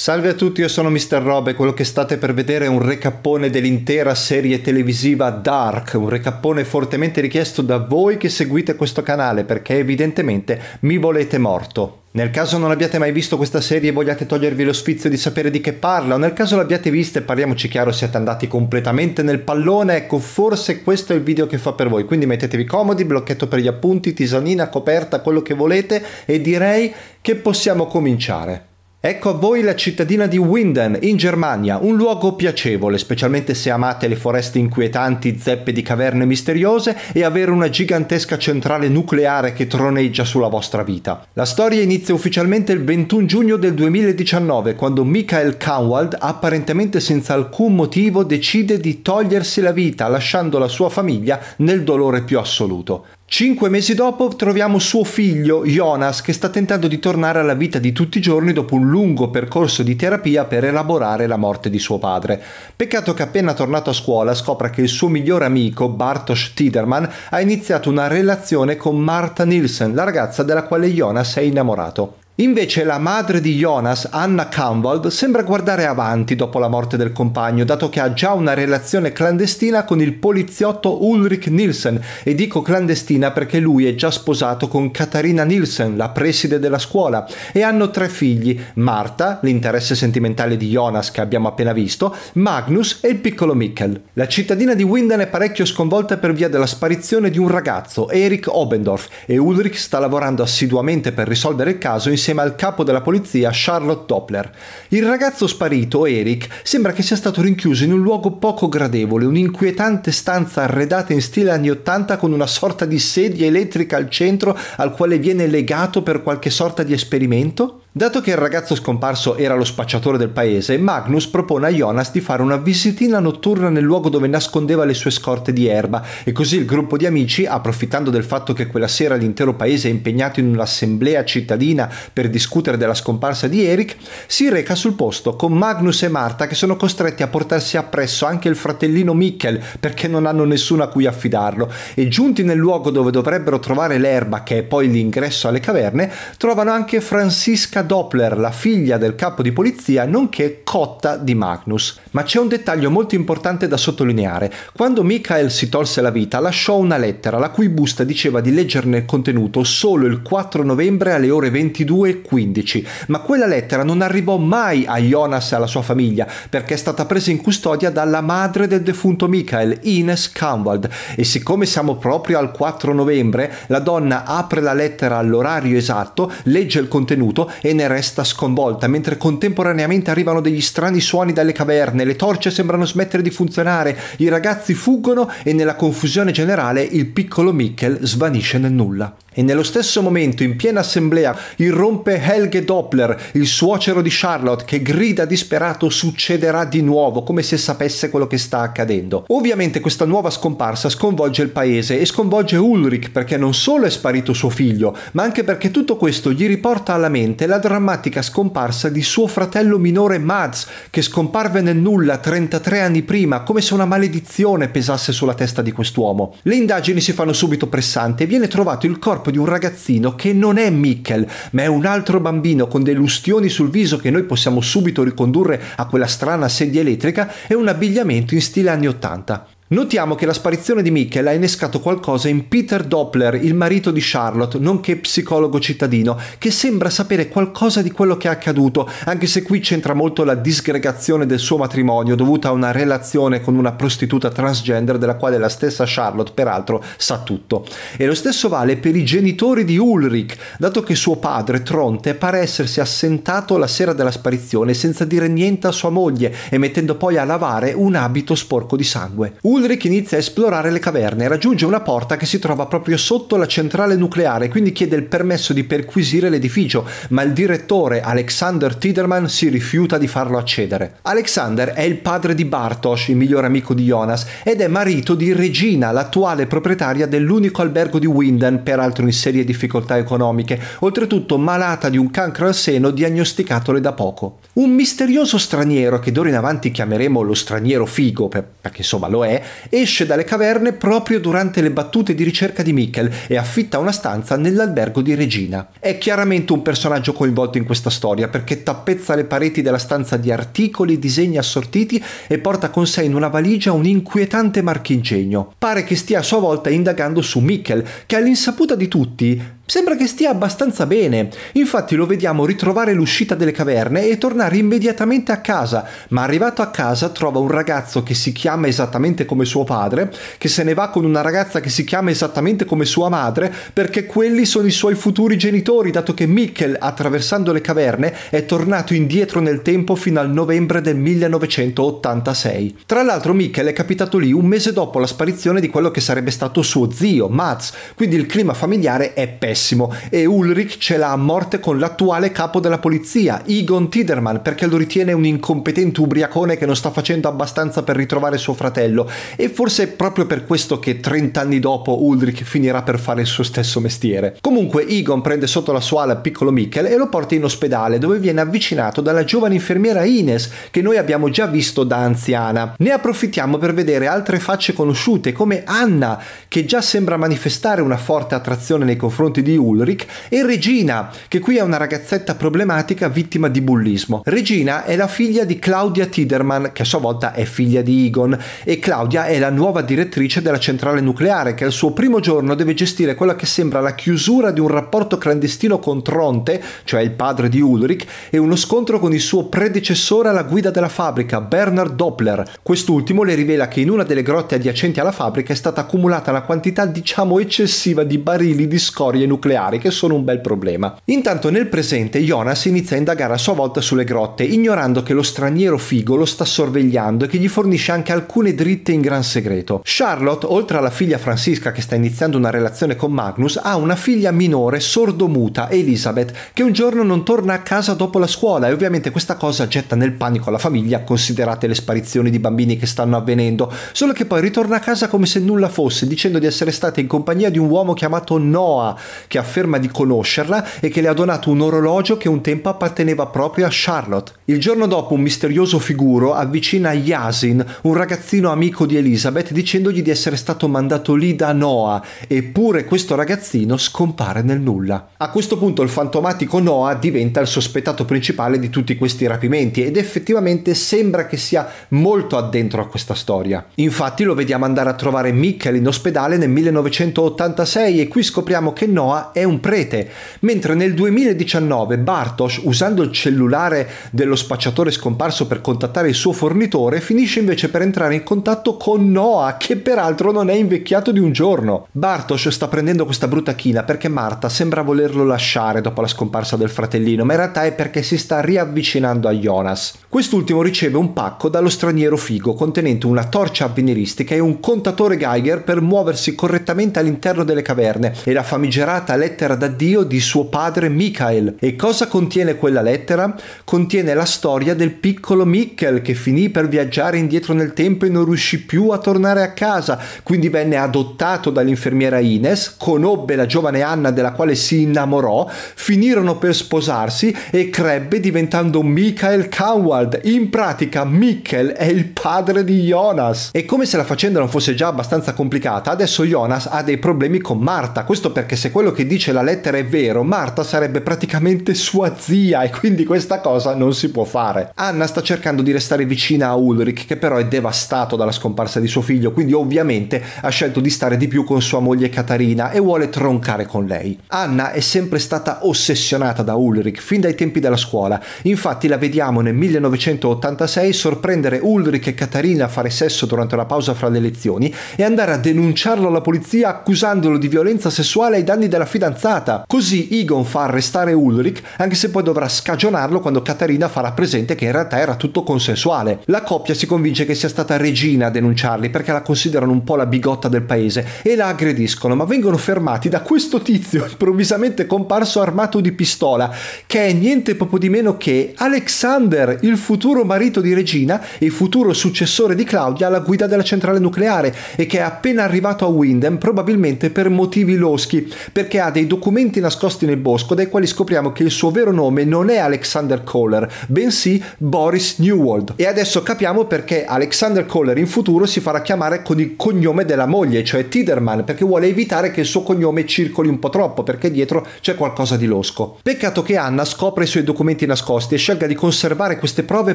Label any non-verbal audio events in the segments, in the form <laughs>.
Salve a tutti, io sono Mr. Rob e quello che state per vedere è un recappone dell'intera serie televisiva Dark, un recappone fortemente richiesto da voi che seguite questo canale perché evidentemente mi volete morto. Nel caso non abbiate mai visto questa serie e vogliate togliervi lo sfizio di sapere di che parla, o nel caso l'abbiate vista e parliamoci chiaro siete andati completamente nel pallone, ecco forse questo è il video che fa per voi, quindi mettetevi comodi, blocchetto per gli appunti, tisanina, coperta, quello che volete e direi che possiamo cominciare. Ecco a voi la cittadina di Winden, in Germania, un luogo piacevole, specialmente se amate le foreste inquietanti, zeppe di caverne misteriose e avere una gigantesca centrale nucleare che troneggia sulla vostra vita. La storia inizia ufficialmente il 21 giugno del 2019, quando Michael Canwald, apparentemente senza alcun motivo, decide di togliersi la vita, lasciando la sua famiglia nel dolore più assoluto. Cinque mesi dopo troviamo suo figlio Jonas che sta tentando di tornare alla vita di tutti i giorni dopo un lungo percorso di terapia per elaborare la morte di suo padre. Peccato che appena tornato a scuola scopra che il suo migliore amico Bartosz Tiderman ha iniziato una relazione con Marta Nielsen, la ragazza della quale Jonas è innamorato. Invece la madre di Jonas, Anna Canvold, sembra guardare avanti dopo la morte del compagno, dato che ha già una relazione clandestina con il poliziotto Ulrich Nielsen, e dico clandestina perché lui è già sposato con Katarina Nielsen, la preside della scuola, e hanno tre figli, Marta, l'interesse sentimentale di Jonas che abbiamo appena visto, Magnus e il piccolo Mikkel. La cittadina di Winden è parecchio sconvolta per via della sparizione di un ragazzo, Eric Obendorf, e Ulrich sta lavorando assiduamente per risolvere il caso insieme insieme al capo della polizia Charlotte Doppler. Il ragazzo sparito, Eric, sembra che sia stato rinchiuso in un luogo poco gradevole, un'inquietante stanza arredata in stile anni 80 con una sorta di sedia elettrica al centro al quale viene legato per qualche sorta di esperimento? Dato che il ragazzo scomparso era lo spacciatore del paese, Magnus propone a Jonas di fare una visitina notturna nel luogo dove nascondeva le sue scorte di erba e così il gruppo di amici, approfittando del fatto che quella sera l'intero paese è impegnato in un'assemblea cittadina per discutere della scomparsa di Eric, si reca sul posto con Magnus e Marta che sono costretti a portarsi appresso anche il fratellino Mikkel perché non hanno nessuno a cui affidarlo e giunti nel luogo dove dovrebbero trovare l'erba che è poi l'ingresso alle caverne, trovano anche Francisca Francesca Doppler, la figlia del capo di polizia, nonché cotta di Magnus. Ma c'è un dettaglio molto importante da sottolineare. Quando Michael si tolse la vita, lasciò una lettera la cui busta diceva di leggerne il contenuto solo il 4 novembre alle ore 22.15, ma quella lettera non arrivò mai a Jonas e alla sua famiglia perché è stata presa in custodia dalla madre del defunto Michael, Ines Canwald, e siccome siamo proprio al 4 novembre, la donna apre la lettera all'orario esatto, legge il contenuto e ne resta sconvolta, mentre contemporaneamente arrivano degli strani suoni dalle caverne, le torce sembrano smettere di funzionare, i ragazzi fuggono e nella confusione generale il piccolo Mikkel svanisce nel nulla. E nello stesso momento, in piena assemblea, irrompe Helge Doppler, il suocero di Charlotte, che grida disperato succederà di nuovo, come se sapesse quello che sta accadendo. Ovviamente questa nuova scomparsa sconvolge il paese e sconvolge Ulrich perché non solo è sparito suo figlio, ma anche perché tutto questo gli riporta alla mente la drammatica scomparsa di suo fratello minore Mads, che scomparve nel nulla 33 anni prima, come se una maledizione pesasse sulla testa di quest'uomo. Le indagini si fanno subito pressanti e viene trovato il corpo corpo di un ragazzino che non è Mikkel, ma è un altro bambino con dei lustioni sul viso che noi possiamo subito ricondurre a quella strana sedia elettrica e un abbigliamento in stile anni 80. Notiamo che la sparizione di Michael ha innescato qualcosa in Peter Doppler, il marito di Charlotte, nonché psicologo cittadino, che sembra sapere qualcosa di quello che è accaduto, anche se qui c'entra molto la disgregazione del suo matrimonio dovuta a una relazione con una prostituta transgender della quale la stessa Charlotte peraltro sa tutto. E lo stesso vale per i genitori di Ulrich, dato che suo padre, Tronte, pare essersi assentato la sera della sparizione senza dire niente a sua moglie e mettendo poi a lavare un abito sporco di sangue. Ulrich inizia a esplorare le caverne e raggiunge una porta che si trova proprio sotto la centrale nucleare, e quindi chiede il permesso di perquisire l'edificio, ma il direttore Alexander Tiderman si rifiuta di farlo accedere. Alexander è il padre di Bartosz, il migliore amico di Jonas, ed è marito di Regina, l'attuale proprietaria dell'unico albergo di Winden, peraltro in serie difficoltà economiche, oltretutto malata di un cancro al seno diagnosticatole da poco. Un misterioso straniero, che d'ora in avanti chiameremo lo straniero figo, perché insomma lo è, Esce dalle caverne proprio durante le battute di ricerca di Mikkel e affitta una stanza nell'albergo di Regina. È chiaramente un personaggio coinvolto in questa storia perché tappezza le pareti della stanza di articoli, e disegni assortiti e porta con sé in una valigia un inquietante marchingegno. Pare che stia a sua volta indagando su Mikkel, che all'insaputa di tutti Sembra che stia abbastanza bene, infatti lo vediamo ritrovare l'uscita delle caverne e tornare immediatamente a casa, ma arrivato a casa trova un ragazzo che si chiama esattamente come suo padre, che se ne va con una ragazza che si chiama esattamente come sua madre, perché quelli sono i suoi futuri genitori, dato che Mikkel, attraversando le caverne, è tornato indietro nel tempo fino al novembre del 1986. Tra l'altro Mikkel è capitato lì un mese dopo la sparizione di quello che sarebbe stato suo zio, Mats, quindi il clima familiare è pessimo pessimo e Ulrich ce l'ha a morte con l'attuale capo della polizia, Egon Tiderman, perché lo ritiene un incompetente ubriacone che non sta facendo abbastanza per ritrovare suo fratello e forse è proprio per questo che 30 anni dopo Ulrich finirà per fare il suo stesso mestiere. Comunque Egon prende sotto la sua ala il piccolo Mikkel e lo porta in ospedale dove viene avvicinato dalla giovane infermiera Ines che noi abbiamo già visto da anziana. Ne approfittiamo per vedere altre facce conosciute come Anna che già sembra manifestare una forte attrazione nei confronti di di Ulrich, e Regina, che qui è una ragazzetta problematica vittima di bullismo. Regina è la figlia di Claudia Tiderman, che a sua volta è figlia di Egon, e Claudia è la nuova direttrice della centrale nucleare, che al suo primo giorno deve gestire quella che sembra la chiusura di un rapporto clandestino con Tronte, cioè il padre di Ulrich, e uno scontro con il suo predecessore alla guida della fabbrica, Bernard Doppler. Quest'ultimo le rivela che in una delle grotte adiacenti alla fabbrica è stata accumulata una quantità diciamo eccessiva di barili di scorie nucleari nucleari che sono un bel problema. Intanto nel presente Jonas inizia a indagare a sua volta sulle grotte, ignorando che lo straniero figo lo sta sorvegliando e che gli fornisce anche alcune dritte in gran segreto. Charlotte, oltre alla figlia Francisca che sta iniziando una relazione con Magnus, ha una figlia minore sordomuta, Elizabeth, che un giorno non torna a casa dopo la scuola e ovviamente questa cosa getta nel panico la famiglia, considerate le sparizioni di bambini che stanno avvenendo, solo che poi ritorna a casa come se nulla fosse, dicendo di essere stata in compagnia di un uomo chiamato Noah, che afferma di conoscerla e che le ha donato un orologio che un tempo apparteneva proprio a Charlotte. Il giorno dopo un misterioso figuro avvicina Yasin, un ragazzino amico di Elizabeth, dicendogli di essere stato mandato lì da Noah, eppure questo ragazzino scompare nel nulla. A questo punto il fantomatico Noah diventa il sospettato principale di tutti questi rapimenti ed effettivamente sembra che sia molto addentro a questa storia. Infatti lo vediamo andare a trovare Michael in ospedale nel 1986 e qui scopriamo che Noah Noah è un prete, mentre nel 2019 Bartosz, usando il cellulare dello spacciatore scomparso per contattare il suo fornitore, finisce invece per entrare in contatto con Noah, che peraltro non è invecchiato di un giorno. Bartosz sta prendendo questa brutta china perché Marta sembra volerlo lasciare dopo la scomparsa del fratellino, ma in realtà è perché si sta riavvicinando a Jonas. Quest'ultimo riceve un pacco dallo straniero figo contenente una torcia avveniristica e un contatore Geiger per muoversi correttamente all'interno delle caverne e la famigerata sacrata lettera da Dio di suo padre Michael. E cosa contiene quella lettera? Contiene la storia del piccolo Michael che finì per viaggiare indietro nel tempo e non riuscì più a tornare a casa, quindi venne adottato dall'infermiera Ines, conobbe la giovane Anna della quale si innamorò, finirono per sposarsi e crebbe diventando Michael Coward. In pratica Michael è il padre di Jonas. E come se la faccenda non fosse già abbastanza complicata, adesso Jonas ha dei problemi con Marta, questo perché se quello quello che dice la lettera è vero, Marta sarebbe praticamente sua zia e quindi questa cosa non si può fare. Anna sta cercando di restare vicina a Ulrich che però è devastato dalla scomparsa di suo figlio, quindi ovviamente ha scelto di stare di più con sua moglie Katarina e vuole troncare con lei. Anna è sempre stata ossessionata da Ulrich fin dai tempi della scuola, infatti la vediamo nel 1986 sorprendere Ulrich e Katarina a fare sesso durante una pausa fra le lezioni e andare a denunciarlo alla polizia accusandolo di violenza sessuale ai danni della della fidanzata. Così Egon fa arrestare Ulrich, anche se poi dovrà scagionarlo quando Katarina farà presente che in realtà era tutto consensuale. La coppia si convince che sia stata Regina a denunciarli perché la considerano un po' la bigotta del paese e la aggrediscono, ma vengono fermati da questo tizio <laughs> improvvisamente comparso armato di pistola, che è niente proprio di meno che Alexander, il futuro marito di Regina e futuro successore di Claudia alla guida della centrale nucleare e che è appena arrivato a Windham probabilmente per motivi loschi, perché perché ha dei documenti nascosti nel bosco dai quali scopriamo che il suo vero nome non è Alexander Kohler, bensì Boris Newald. E adesso capiamo perché Alexander Kohler in futuro si farà chiamare con il cognome della moglie, cioè Tiderman, perché vuole evitare che il suo cognome circoli un po' troppo, perché dietro c'è qualcosa di losco. Peccato che Anna scopra i suoi documenti nascosti e scelga di conservare queste prove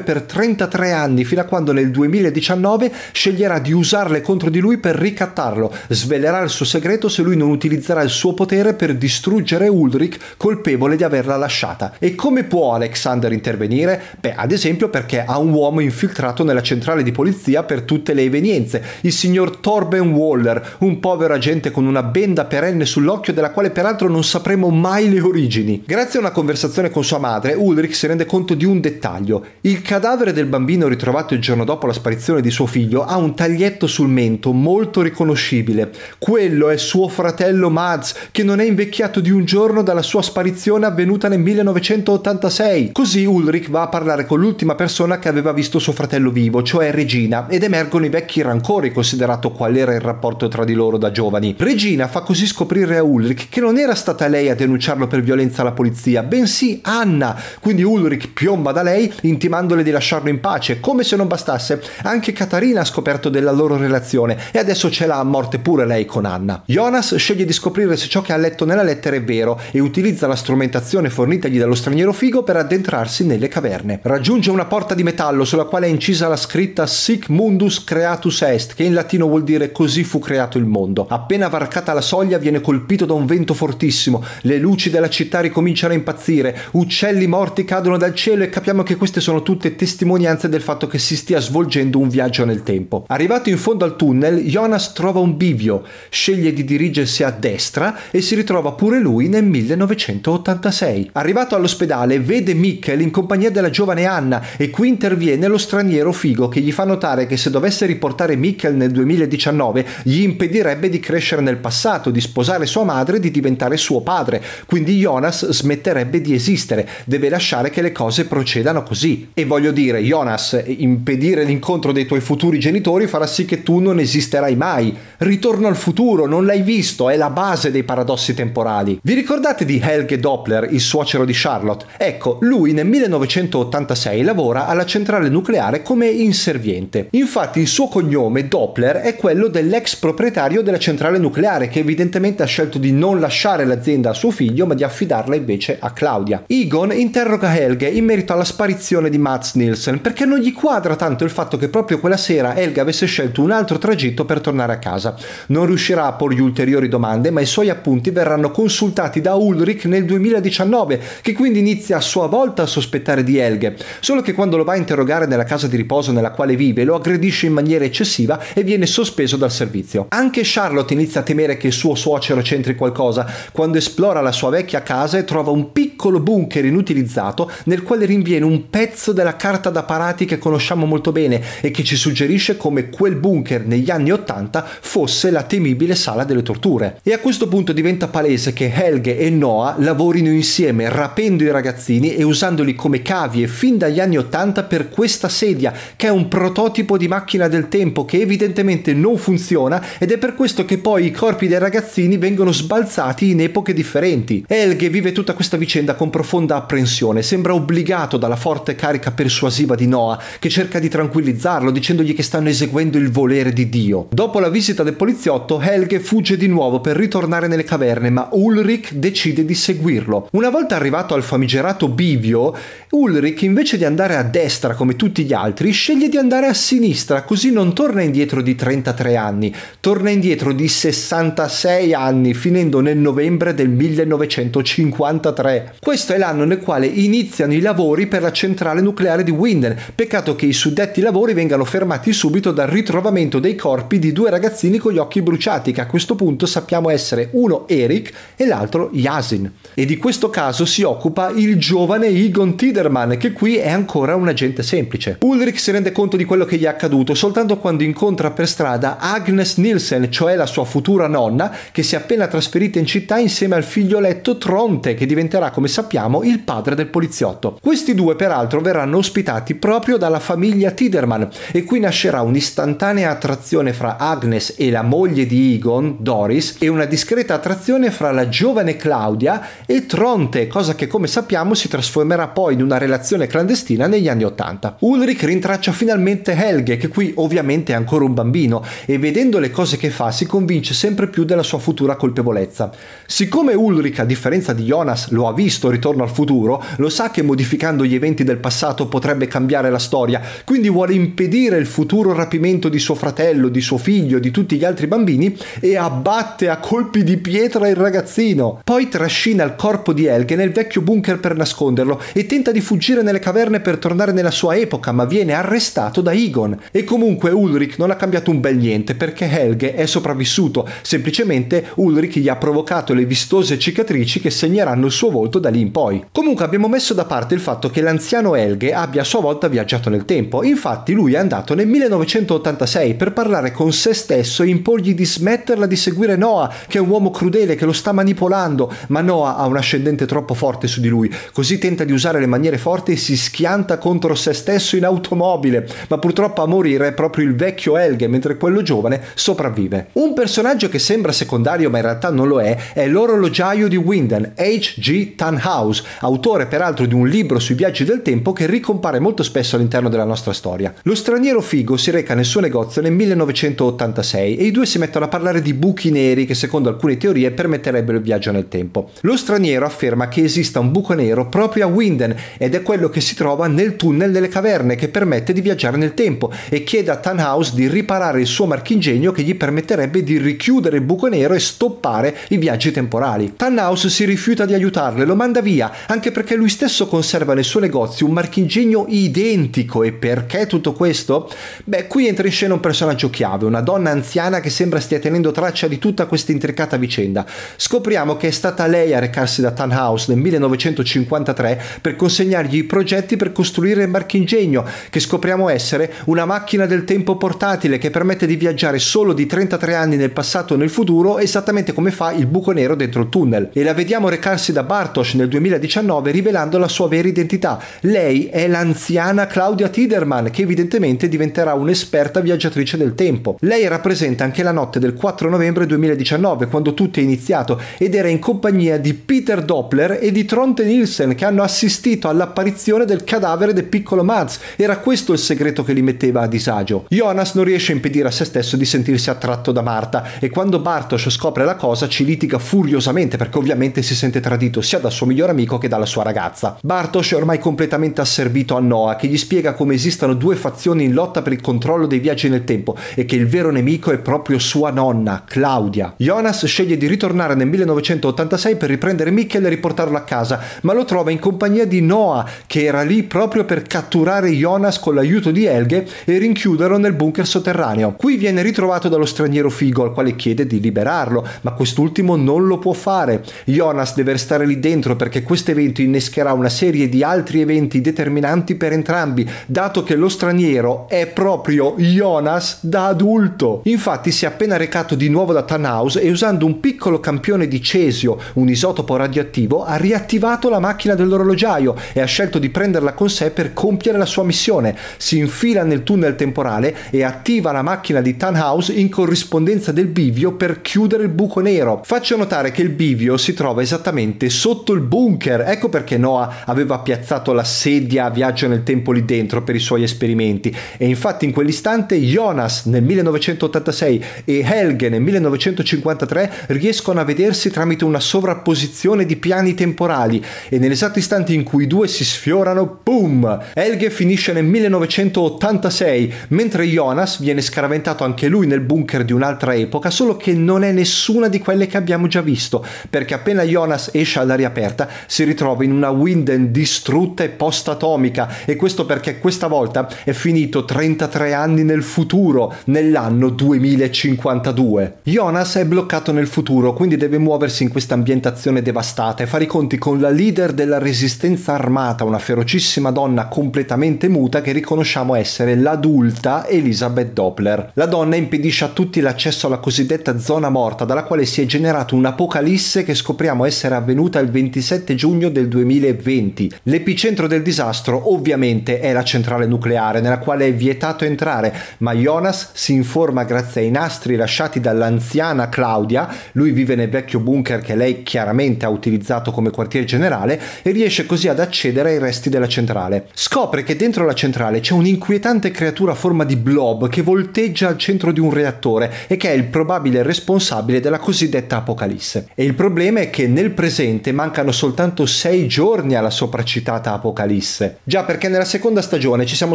per 33 anni, fino a quando nel 2019 sceglierà di usarle contro di lui per ricattarlo, svelerà il suo segreto se lui non utilizzerà il suo potere potere per distruggere Ulrich colpevole di averla lasciata. E come può Alexander intervenire? Beh, ad esempio perché ha un uomo infiltrato nella centrale di polizia per tutte le evenienze, il signor Torben Waller, un povero agente con una benda perenne sull'occhio della quale peraltro non sapremo mai le origini. Grazie a una conversazione con sua madre, Ulrich si rende conto di un dettaglio. Il cadavere del bambino ritrovato il giorno dopo la sparizione di suo figlio ha un taglietto sul mento molto riconoscibile. Quello è suo fratello Mads, che non non è invecchiato di un giorno dalla sua sparizione avvenuta nel 1986. Così Ulrich va a parlare con l'ultima persona che aveva visto suo fratello vivo, cioè Regina, ed emergono i vecchi rancori considerato qual era il rapporto tra di loro da giovani. Regina fa così scoprire a Ulrich che non era stata lei a denunciarlo per violenza alla polizia, bensì Anna. Quindi Ulrich piomba da lei intimandole di lasciarlo in pace. Come se non bastasse, anche Katarina ha scoperto della loro relazione e adesso ce l'ha a morte pure lei con Anna. Jonas sceglie di scoprire se ciò che ha letto nella lettera è vero e utilizza la strumentazione fornitagli dallo straniero figo per addentrarsi nelle caverne. Raggiunge una porta di metallo sulla quale è incisa la scritta Sic Mundus Creatus Est, che in latino vuol dire così fu creato il mondo. Appena varcata la soglia viene colpito da un vento fortissimo, le luci della città ricominciano a impazzire, uccelli morti cadono dal cielo e capiamo che queste sono tutte testimonianze del fatto che si stia svolgendo un viaggio nel tempo. Arrivato in fondo al tunnel, Jonas trova un bivio, sceglie di dirigersi a destra e si ritrova pure lui nel 1986. Arrivato all'ospedale vede Mikkel in compagnia della giovane Anna e qui interviene lo straniero figo che gli fa notare che se dovesse riportare Mikkel nel 2019 gli impedirebbe di crescere nel passato, di sposare sua madre e di diventare suo padre, quindi Jonas smetterebbe di esistere, deve lasciare che le cose procedano così. E voglio dire, Jonas, impedire l'incontro dei tuoi futuri genitori farà sì che tu non esisterai mai. Ritorno al futuro, non l'hai visto, è la base dei paradossi paradossi temporali. Vi ricordate di Helge Doppler, il suocero di Charlotte? Ecco, lui nel 1986 lavora alla centrale nucleare come inserviente. Infatti il suo cognome, Doppler, è quello dell'ex proprietario della centrale nucleare che evidentemente ha scelto di non lasciare l'azienda a suo figlio ma di affidarla invece a Claudia. Egon interroga Helge in merito alla sparizione di Mats Nielsen perché non gli quadra tanto il fatto che proprio quella sera Helge avesse scelto un altro tragitto per tornare a casa. Non riuscirà a porgli ulteriori domande ma i suoi appunti punti verranno consultati da Ulrich nel 2019, che quindi inizia a sua volta a sospettare di Helge, solo che quando lo va a interrogare nella casa di riposo nella quale vive lo aggredisce in maniera eccessiva e viene sospeso dal servizio. Anche Charlotte inizia a temere che il suo suocero c'entri qualcosa quando esplora la sua vecchia casa e trova un piccolo bunker inutilizzato nel quale rinviene un pezzo della carta da parati che conosciamo molto bene e che ci suggerisce come quel bunker negli anni 80 fosse la temibile sala delle torture. E a questo punto diventa diventa palese che Helge e Noah lavorino insieme rapendo i ragazzini e usandoli come cavie fin dagli anni 80 per questa sedia, che è un prototipo di macchina del tempo che evidentemente non funziona ed è per questo che poi i corpi dei ragazzini vengono sbalzati in epoche differenti. Helge vive tutta questa vicenda con profonda apprensione, sembra obbligato dalla forte carica persuasiva di Noah, che cerca di tranquillizzarlo dicendogli che stanno eseguendo il volere di Dio. Dopo la visita del poliziotto, Helge fugge di nuovo per ritornare nelle caverne caverne, ma Ulrich decide di seguirlo. Una volta arrivato al famigerato bivio, Ulrich invece di andare a destra come tutti gli altri, sceglie di andare a sinistra, così non torna indietro di 33 anni, torna indietro di 66 anni, finendo nel novembre del 1953. Questo è l'anno nel quale iniziano i lavori per la centrale nucleare di Winden. Peccato che i suddetti lavori vengano fermati subito dal ritrovamento dei corpi di due ragazzini con gli occhi bruciati, che a questo punto sappiamo essere uno Eric e l'altro Yasin. E di questo caso si occupa il giovane Egon Tiderman, che qui è ancora un agente semplice. Ulrich si rende conto di quello che gli è accaduto soltanto quando incontra per strada Agnes Nielsen, cioè la sua futura nonna, che si è appena trasferita in città insieme al figlioletto Tronte, che diventerà, come sappiamo, il padre del poliziotto. Questi due, peraltro, verranno ospitati proprio dalla famiglia Tiderman e qui nascerà un'istantanea attrazione fra Agnes e la moglie di Egon, Doris, e una discreta attrazione relazione fra la giovane Claudia e Tronte, cosa che come sappiamo si trasformerà poi in una relazione clandestina negli anni Ottanta. Ulrich rintraccia finalmente Helge, che qui ovviamente è ancora un bambino, e vedendo le cose che fa si convince sempre più della sua futura colpevolezza. Siccome Ulrich, a differenza di Jonas, lo ha visto Ritorno al futuro, lo sa che modificando gli eventi del passato potrebbe cambiare la storia, quindi vuole impedire il futuro rapimento di suo fratello, di suo figlio, di tutti gli altri bambini e abbatte a colpi di pietra penetra il ragazzino, poi trascina il corpo di Helge nel vecchio bunker per nasconderlo e tenta di fuggire nelle caverne per tornare nella sua epoca, ma viene arrestato da Egon. E comunque Ulrich non ha cambiato un bel niente perché Helge è sopravvissuto, semplicemente Ulrich gli ha provocato le vistose cicatrici che segneranno il suo volto da lì in poi. Comunque abbiamo messo da parte il fatto che l'anziano Helge abbia a sua volta viaggiato nel tempo, infatti lui è andato nel 1986 per parlare con se stesso e imporgli di smetterla di seguire Noah, che è un uomo crudele crudele che lo sta manipolando, ma Noah ha un ascendente troppo forte su di lui, così tenta di usare le maniere forti e si schianta contro se stesso in automobile, ma purtroppo a morire è proprio il vecchio Helge, mentre quello giovane sopravvive. Un personaggio che sembra secondario ma in realtà non lo è, è l'orologiaio di Winden, H.G. Tannhaus, autore peraltro di un libro sui viaggi del tempo che ricompare molto spesso all'interno della nostra storia. Lo straniero figo si reca nel suo negozio nel 1986 e i due si mettono a parlare di buchi neri che secondo alcune teorie teorie permetterebbero il viaggio nel tempo. Lo straniero afferma che esista un buco nero proprio a Winden ed è quello che si trova nel tunnel delle caverne che permette di viaggiare nel tempo e chiede a Tannhaus di riparare il suo marchingegno che gli permetterebbe di richiudere il buco nero e stoppare i viaggi temporali. Tannhaus si rifiuta di aiutarle, lo manda via, anche perché lui stesso conserva nel suo negozio un marchingegno identico e perché tutto questo? Beh, qui entra in scena un personaggio chiave, una donna anziana che sembra stia tenendo traccia di tutta questa intricata vicenda vicenda. Scopriamo che è stata lei a recarsi da Tannhaus nel 1953 per consegnargli i progetti per costruire il marchingegno, che scopriamo essere una macchina del tempo portatile che permette di viaggiare solo di 33 anni nel passato e nel futuro, esattamente come fa il buco nero dentro il tunnel. E la vediamo recarsi da Bartosz nel 2019 rivelando la sua vera identità. Lei è l'anziana Claudia Tiderman, che evidentemente diventerà un'esperta viaggiatrice del tempo. Lei rappresenta anche la notte del 4 novembre 2019, quando tutti iniziato ed era in compagnia di Peter Doppler e di Tronte Nielsen che hanno assistito all'apparizione del cadavere del piccolo Mads. Era questo il segreto che li metteva a disagio. Jonas non riesce a impedire a se stesso di sentirsi attratto da Marta e quando Bartosz scopre la cosa ci litiga furiosamente perché ovviamente si sente tradito sia dal suo migliore amico che dalla sua ragazza. Bartosz è ormai completamente asservito a Noah che gli spiega come esistano due fazioni in lotta per il controllo dei viaggi nel tempo e che il vero nemico è proprio sua nonna, Claudia. Jonas sceglie di ritornare nel 1986 per riprendere Mikkel e riportarlo a casa, ma lo trova in compagnia di Noah, che era lì proprio per catturare Jonas con l'aiuto di Helge e rinchiuderlo nel bunker sotterraneo. Qui viene ritrovato dallo straniero Figo, al quale chiede di liberarlo, ma quest'ultimo non lo può fare. Jonas deve restare lì dentro perché questo evento innescherà una serie di altri eventi determinanti per entrambi, dato che lo straniero è proprio Jonas da adulto. Infatti si è appena recato di nuovo da Tannhaus e usando un piccolo piccolo campione di cesio, un isotopo radioattivo, ha riattivato la macchina dell'orologiaio e ha scelto di prenderla con sé per compiere la sua missione. Si infila nel tunnel temporale e attiva la macchina di Tannhaus in corrispondenza del bivio per chiudere il buco nero. Faccio notare che il bivio si trova esattamente sotto il bunker, ecco perché Noah aveva piazzato la sedia a viaggio nel tempo lì dentro per i suoi esperimenti e infatti in quell'istante Jonas nel 1986 e Helge nel 1953 riescono riescono a vedersi tramite una sovrapposizione di piani temporali e nell'esatto istante in cui i due si sfiorano, boom! Helge finisce nel 1986, mentre Jonas viene scaraventato anche lui nel bunker di un'altra epoca, solo che non è nessuna di quelle che abbiamo già visto, perché appena Jonas esce all'aria aperta si ritrova in una Winden distrutta e post-atomica, e questo perché questa volta è finito 33 anni nel futuro, nell'anno 2052. Jonas è bloccato nel futuro sicuro, quindi deve muoversi in questa ambientazione devastata e fare i conti con la leader della resistenza armata, una ferocissima donna completamente muta che riconosciamo essere l'adulta Elisabeth Doppler. La donna impedisce a tutti l'accesso alla cosiddetta zona morta, dalla quale si è generato un'apocalisse che scopriamo essere avvenuta il 27 giugno del 2020. L'epicentro del disastro ovviamente è la centrale nucleare, nella quale è vietato entrare, ma Jonas si informa grazie ai nastri lasciati dall'anziana Claudia, lui lui vive nel vecchio bunker che lei chiaramente ha utilizzato come quartier generale e riesce così ad accedere ai resti della centrale. Scopre che dentro la centrale c'è un'inquietante creatura a forma di blob che volteggia al centro di un reattore e che è il probabile responsabile della cosiddetta apocalisse. E il problema è che nel presente mancano soltanto sei giorni alla sopracitata apocalisse. Già perché nella seconda stagione ci siamo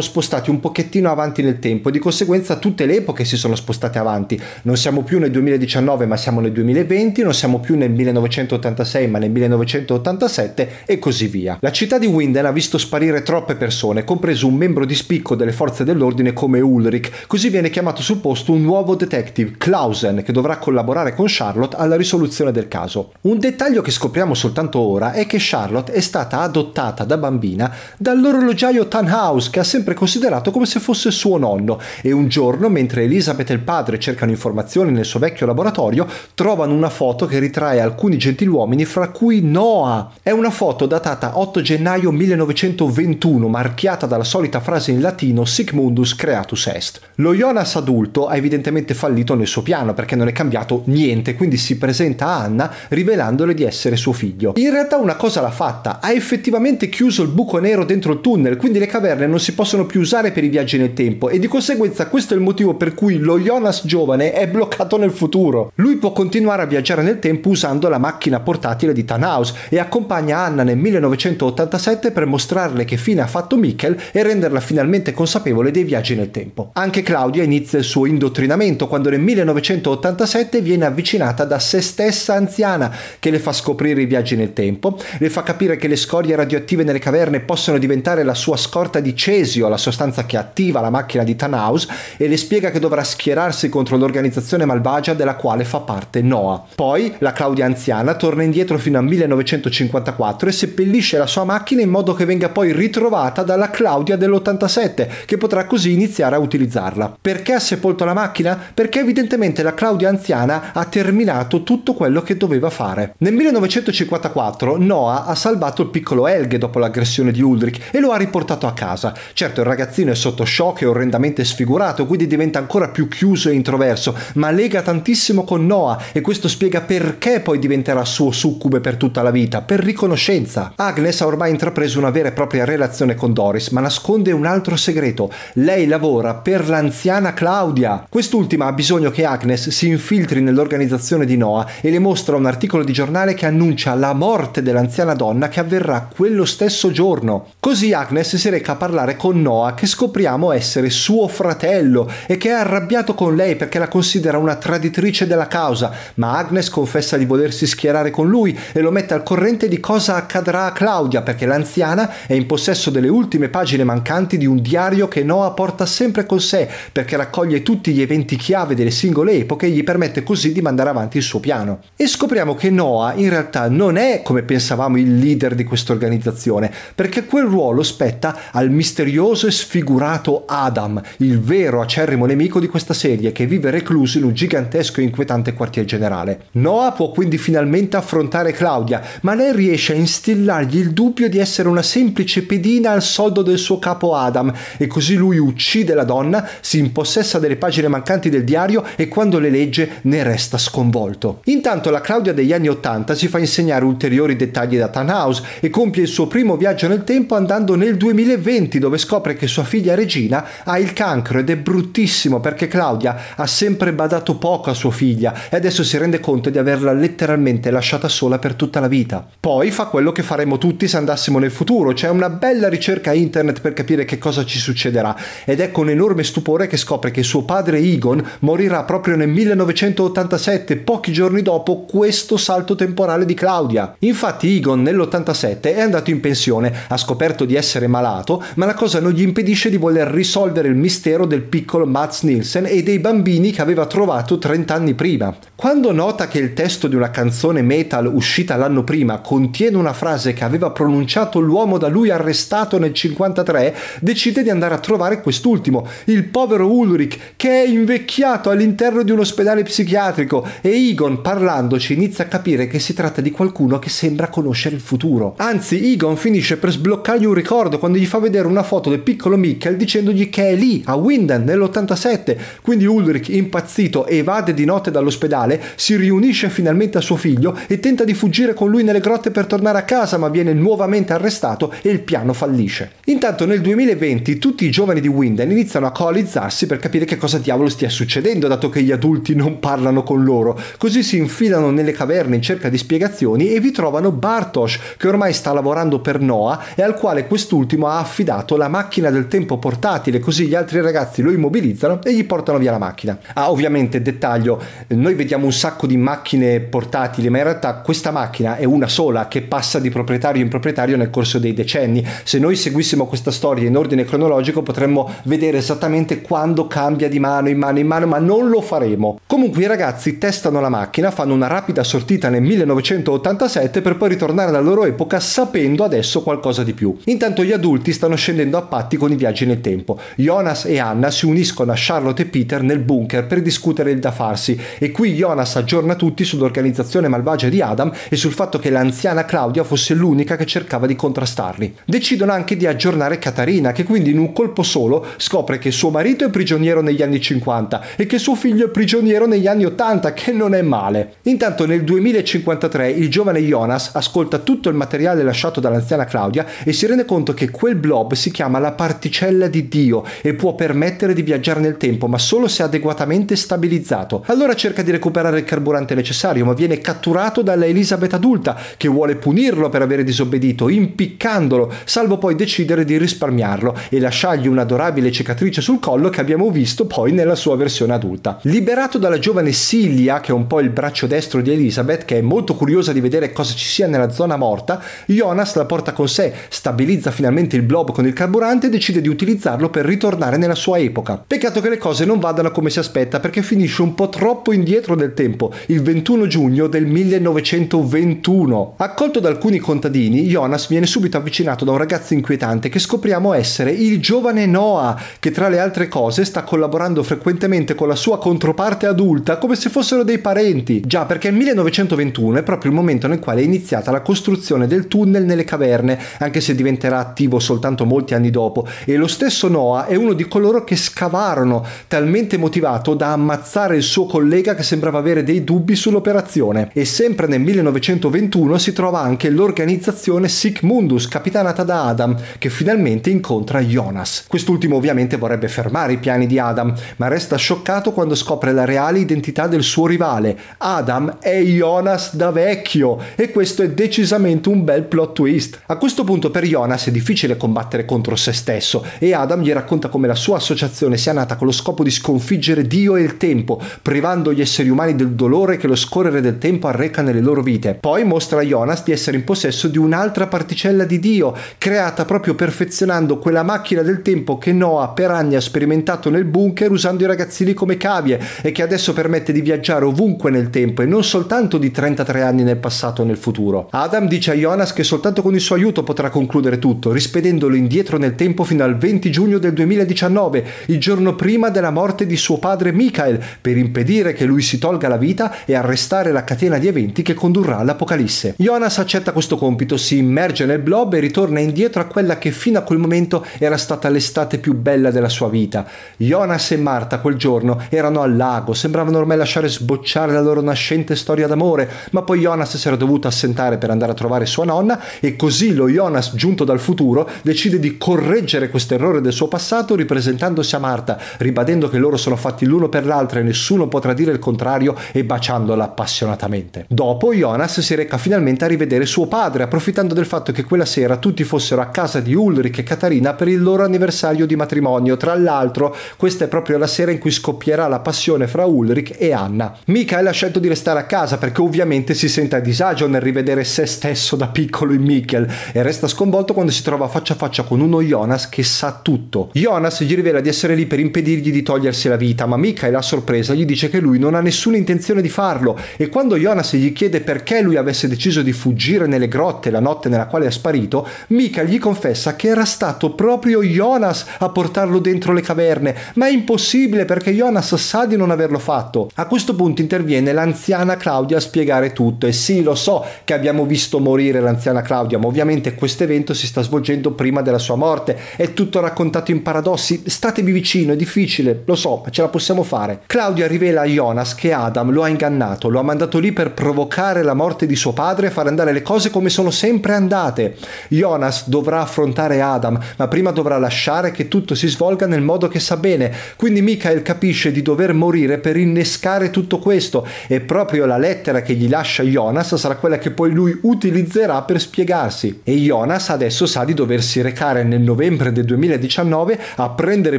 spostati un pochettino avanti nel tempo, e di conseguenza tutte le epoche si sono spostate avanti. Non siamo più nel 2019 ma siamo nel 2020 2020, non siamo più nel 1986 ma nel 1987 e così via. La città di Winden ha visto sparire troppe persone, compreso un membro di spicco delle forze dell'ordine come Ulrich, così viene chiamato sul posto un nuovo detective, Clausen, che dovrà collaborare con Charlotte alla risoluzione del caso. Un dettaglio che scopriamo soltanto ora è che Charlotte è stata adottata da bambina dall'orologiaio Tannhaus che ha sempre considerato come se fosse suo nonno e un giorno mentre Elizabeth e il padre cercano informazioni nel suo vecchio laboratorio trovano fanno una foto che ritrae alcuni gentiluomini, fra cui Noah. È una foto datata 8 gennaio 1921, marchiata dalla solita frase in latino Sic mundus creatus est. Lo Jonas adulto ha evidentemente fallito nel suo piano perché non è cambiato niente, quindi si presenta a Anna rivelandole di essere suo figlio. In realtà una cosa l'ha fatta, ha effettivamente chiuso il buco nero dentro il tunnel, quindi le caverne non si possono più usare per i viaggi nel tempo e di conseguenza questo è il motivo per cui lo Jonas giovane è bloccato nel futuro. Lui può continuare imparare a viaggiare nel tempo usando la macchina portatile di Thanos e accompagna Anna nel 1987 per mostrarle che fine ha fatto Mikkel e renderla finalmente consapevole dei viaggi nel tempo. Anche Claudia inizia il suo indottrinamento quando nel 1987 viene avvicinata da se stessa anziana che le fa scoprire i viaggi nel tempo, le fa capire che le scorie radioattive nelle caverne possono diventare la sua scorta di cesio, la sostanza che attiva la macchina di Thanos e le spiega che dovrà schierarsi contro l'organizzazione malvagia della quale fa parte Noah. Genoa. Poi la Claudia anziana torna indietro fino al 1954 e seppellisce la sua macchina in modo che venga poi ritrovata dalla Claudia dell'87 che potrà così iniziare a utilizzarla. Perché ha sepolto la macchina? Perché evidentemente la Claudia anziana ha terminato tutto quello che doveva fare. Nel 1954 Noah ha salvato il piccolo Helge dopo l'aggressione di Ulrich e lo ha riportato a casa. Certo il ragazzino è sotto shock e orrendamente sfigurato quindi diventa ancora più chiuso e introverso ma lega tantissimo con Noah e questo questo spiega perché poi diventerà suo succube per tutta la vita, per riconoscenza. Agnes ha ormai intrapreso una vera e propria relazione con Doris, ma nasconde un altro segreto. Lei lavora per l'anziana Claudia. Quest'ultima ha bisogno che Agnes si infiltri nell'organizzazione di Noah e le mostra un articolo di giornale che annuncia la morte dell'anziana donna che avverrà quello stesso giorno. Così Agnes si reca a parlare con Noah che scopriamo essere suo fratello e che è arrabbiato con lei perché la considera una traditrice della causa, ma Agnes confessa di volersi schierare con lui e lo mette al corrente di cosa accadrà a Claudia perché l'anziana è in possesso delle ultime pagine mancanti di un diario che Noah porta sempre con sé perché raccoglie tutti gli eventi chiave delle singole epoche e gli permette così di mandare avanti il suo piano. E scopriamo che Noah in realtà non è, come pensavamo, il leader di questa organizzazione, perché quel ruolo spetta al misterioso e sfigurato Adam, il vero acerrimo nemico di questa serie che vive recluso in un gigantesco e inquietante quartier generale finale. Noah può quindi finalmente affrontare Claudia, ma lei riesce a instillargli il dubbio di essere una semplice pedina al soldo del suo capo Adam e così lui uccide la donna, si impossessa delle pagine mancanti del diario e quando le legge ne resta sconvolto. Intanto la Claudia degli anni 80 si fa insegnare ulteriori dettagli da Tannhaus e compie il suo primo viaggio nel tempo andando nel 2020 dove scopre che sua figlia Regina ha il cancro ed è bruttissimo perché Claudia ha sempre badato poco a sua figlia e adesso si rende rende conto di averla letteralmente lasciata sola per tutta la vita. Poi fa quello che faremmo tutti se andassimo nel futuro, c'è una bella ricerca internet per capire che cosa ci succederà ed è con enorme stupore che scopre che suo padre Egon morirà proprio nel 1987, pochi giorni dopo questo salto temporale di Claudia. Infatti Egon nell'87 è andato in pensione, ha scoperto di essere malato, ma la cosa non gli impedisce di voler risolvere il mistero del piccolo Mats Nielsen e dei bambini che aveva trovato 30 anni prima. Quando quando nota che il testo di una canzone metal uscita l'anno prima contiene una frase che aveva pronunciato l'uomo da lui arrestato nel 53, decide di andare a trovare quest'ultimo, il povero Ulrich, che è invecchiato all'interno di un ospedale psichiatrico e Egon parlandoci inizia a capire che si tratta di qualcuno che sembra conoscere il futuro. Anzi, Egon finisce per sbloccargli un ricordo quando gli fa vedere una foto del piccolo Mikkel dicendogli che è lì, a Windham, nell'87. Quindi Ulrich, impazzito, evade di notte dall'ospedale, si riunisce finalmente a suo figlio e tenta di fuggire con lui nelle grotte per tornare a casa ma viene nuovamente arrestato e il piano fallisce. Intanto nel 2020 tutti i giovani di Winden iniziano a coalizzarsi per capire che cosa diavolo stia succedendo dato che gli adulti non parlano con loro, così si infilano nelle caverne in cerca di spiegazioni e vi trovano Bartosz che ormai sta lavorando per Noah e al quale quest'ultimo ha affidato la macchina del tempo portatile così gli altri ragazzi lo immobilizzano e gli portano via la macchina. Ah ovviamente dettaglio, noi vediamo un sacco sacco di macchine portatili, ma in realtà questa macchina è una sola che passa di proprietario in proprietario nel corso dei decenni. Se noi seguissimo questa storia in ordine cronologico potremmo vedere esattamente quando cambia di mano in mano in mano, ma non lo faremo. Comunque i ragazzi testano la macchina, fanno una rapida sortita nel 1987 per poi ritornare alla loro epoca sapendo adesso qualcosa di più. Intanto gli adulti stanno scendendo a patti con i viaggi nel tempo. Jonas e Anna si uniscono a Charlotte e Peter nel bunker per discutere il da farsi e qui Jonas ha aggiorna tutti sull'organizzazione malvagia di Adam e sul fatto che l'anziana Claudia fosse l'unica che cercava di contrastarli. Decidono anche di aggiornare Katarina, che quindi in un colpo solo scopre che suo marito è prigioniero negli anni 50 e che suo figlio è prigioniero negli anni 80, che non è male. Intanto nel 2053 il giovane Jonas ascolta tutto il materiale lasciato dall'anziana Claudia e si rende conto che quel blob si chiama la particella di Dio e può permettere di viaggiare nel tempo, ma solo se adeguatamente stabilizzato. Allora cerca di recuperare carburante necessario, ma viene catturato dalla Elisabeth adulta, che vuole punirlo per aver disobbedito, impiccandolo, salvo poi decidere di risparmiarlo e lasciargli un'adorabile cicatrice sul collo che abbiamo visto poi nella sua versione adulta. Liberato dalla giovane Silvia, che è un po' il braccio destro di Elisabeth, che è molto curiosa di vedere cosa ci sia nella zona morta, Jonas la porta con sé, stabilizza finalmente il blob con il carburante e decide di utilizzarlo per ritornare nella sua epoca. Peccato che le cose non vadano come si aspetta perché finisce un po' troppo indietro del tempo tempo, il 21 giugno del 1921. Accolto da alcuni contadini, Jonas viene subito avvicinato da un ragazzo inquietante che scopriamo essere il giovane Noah, che tra le altre cose sta collaborando frequentemente con la sua controparte adulta come se fossero dei parenti. Già perché il 1921 è proprio il momento nel quale è iniziata la costruzione del tunnel nelle caverne, anche se diventerà attivo soltanto molti anni dopo, e lo stesso Noah è uno di coloro che scavarono, talmente motivato da ammazzare il suo collega che sembrava avere dei dei dubbi sull'operazione e sempre nel 1921 si trova anche l'organizzazione Sic Mundus, capitanata da Adam, che finalmente incontra Jonas. Quest'ultimo ovviamente vorrebbe fermare i piani di Adam, ma resta scioccato quando scopre la reale identità del suo rivale. Adam è Jonas da vecchio e questo è decisamente un bel plot twist. A questo punto per Jonas è difficile combattere contro se stesso e Adam gli racconta come la sua associazione sia nata con lo scopo di sconfiggere Dio e il tempo, privando gli esseri umani del dolore che lo scorrere del tempo arreca nelle loro vite. Poi mostra a Jonas di essere in possesso di un'altra particella di Dio, creata proprio perfezionando quella macchina del tempo che Noah per anni ha sperimentato nel bunker usando i ragazzini come cavie e che adesso permette di viaggiare ovunque nel tempo e non soltanto di 33 anni nel passato o nel futuro. Adam dice a Jonas che soltanto con il suo aiuto potrà concludere tutto, rispedendolo indietro nel tempo fino al 20 giugno del 2019, il giorno prima della morte di suo padre Michael, per impedire che lui si tolga la vita e arrestare la catena di eventi che condurrà all'Apocalisse. Jonas accetta questo compito, si immerge nel blob e ritorna indietro a quella che fino a quel momento era stata l'estate più bella della sua vita. Jonas e Marta quel giorno erano al lago, sembravano ormai lasciare sbocciare la loro nascente storia d'amore, ma poi Jonas si era dovuto assentare per andare a trovare sua nonna e così lo Jonas giunto dal futuro decide di correggere questo errore del suo passato ripresentandosi a Marta, ribadendo che loro sono fatti l'uno per l'altro e nessuno potrà dire il contrario e baciandola appassionatamente. Dopo Jonas si reca finalmente a rivedere suo padre, approfittando del fatto che quella sera tutti fossero a casa di Ulrich e Katarina per il loro anniversario di matrimonio. Tra l'altro, questa è proprio la sera in cui scoppierà la passione fra Ulrich e Anna. Michael ha scelto di restare a casa perché ovviamente si sente a disagio nel rivedere se stesso da piccolo in Michael e resta sconvolto quando si trova faccia a faccia con uno Jonas che sa tutto. Jonas gli rivela di essere lì per impedirgli di togliersi la vita, ma Michael a sorpresa gli dice che lui non ha nessuna intenzione intenzione di farlo e quando Jonas gli chiede perché lui avesse deciso di fuggire nelle grotte la notte nella quale è sparito, Mika gli confessa che era stato proprio Jonas a portarlo dentro le caverne, ma è impossibile perché Jonas sa di non averlo fatto. A questo punto interviene l'anziana Claudia a spiegare tutto e sì, lo so che abbiamo visto morire l'anziana Claudia, ma ovviamente questo evento si sta svolgendo prima della sua morte, è tutto raccontato in paradossi, statevi vicino, è difficile, lo so, ma ce la possiamo fare. Claudia rivela a Jonas che Adam lo ha ingannato, lo ha mandato lì per provocare la morte di suo padre e far andare le cose come sono sempre andate. Jonas dovrà affrontare Adam, ma prima dovrà lasciare che tutto si svolga nel modo che sa bene. Quindi Michael capisce di dover morire per innescare tutto questo e proprio la lettera che gli lascia Jonas sarà quella che poi lui utilizzerà per spiegarsi. E Jonas adesso sa di doversi recare nel novembre del 2019 a prendere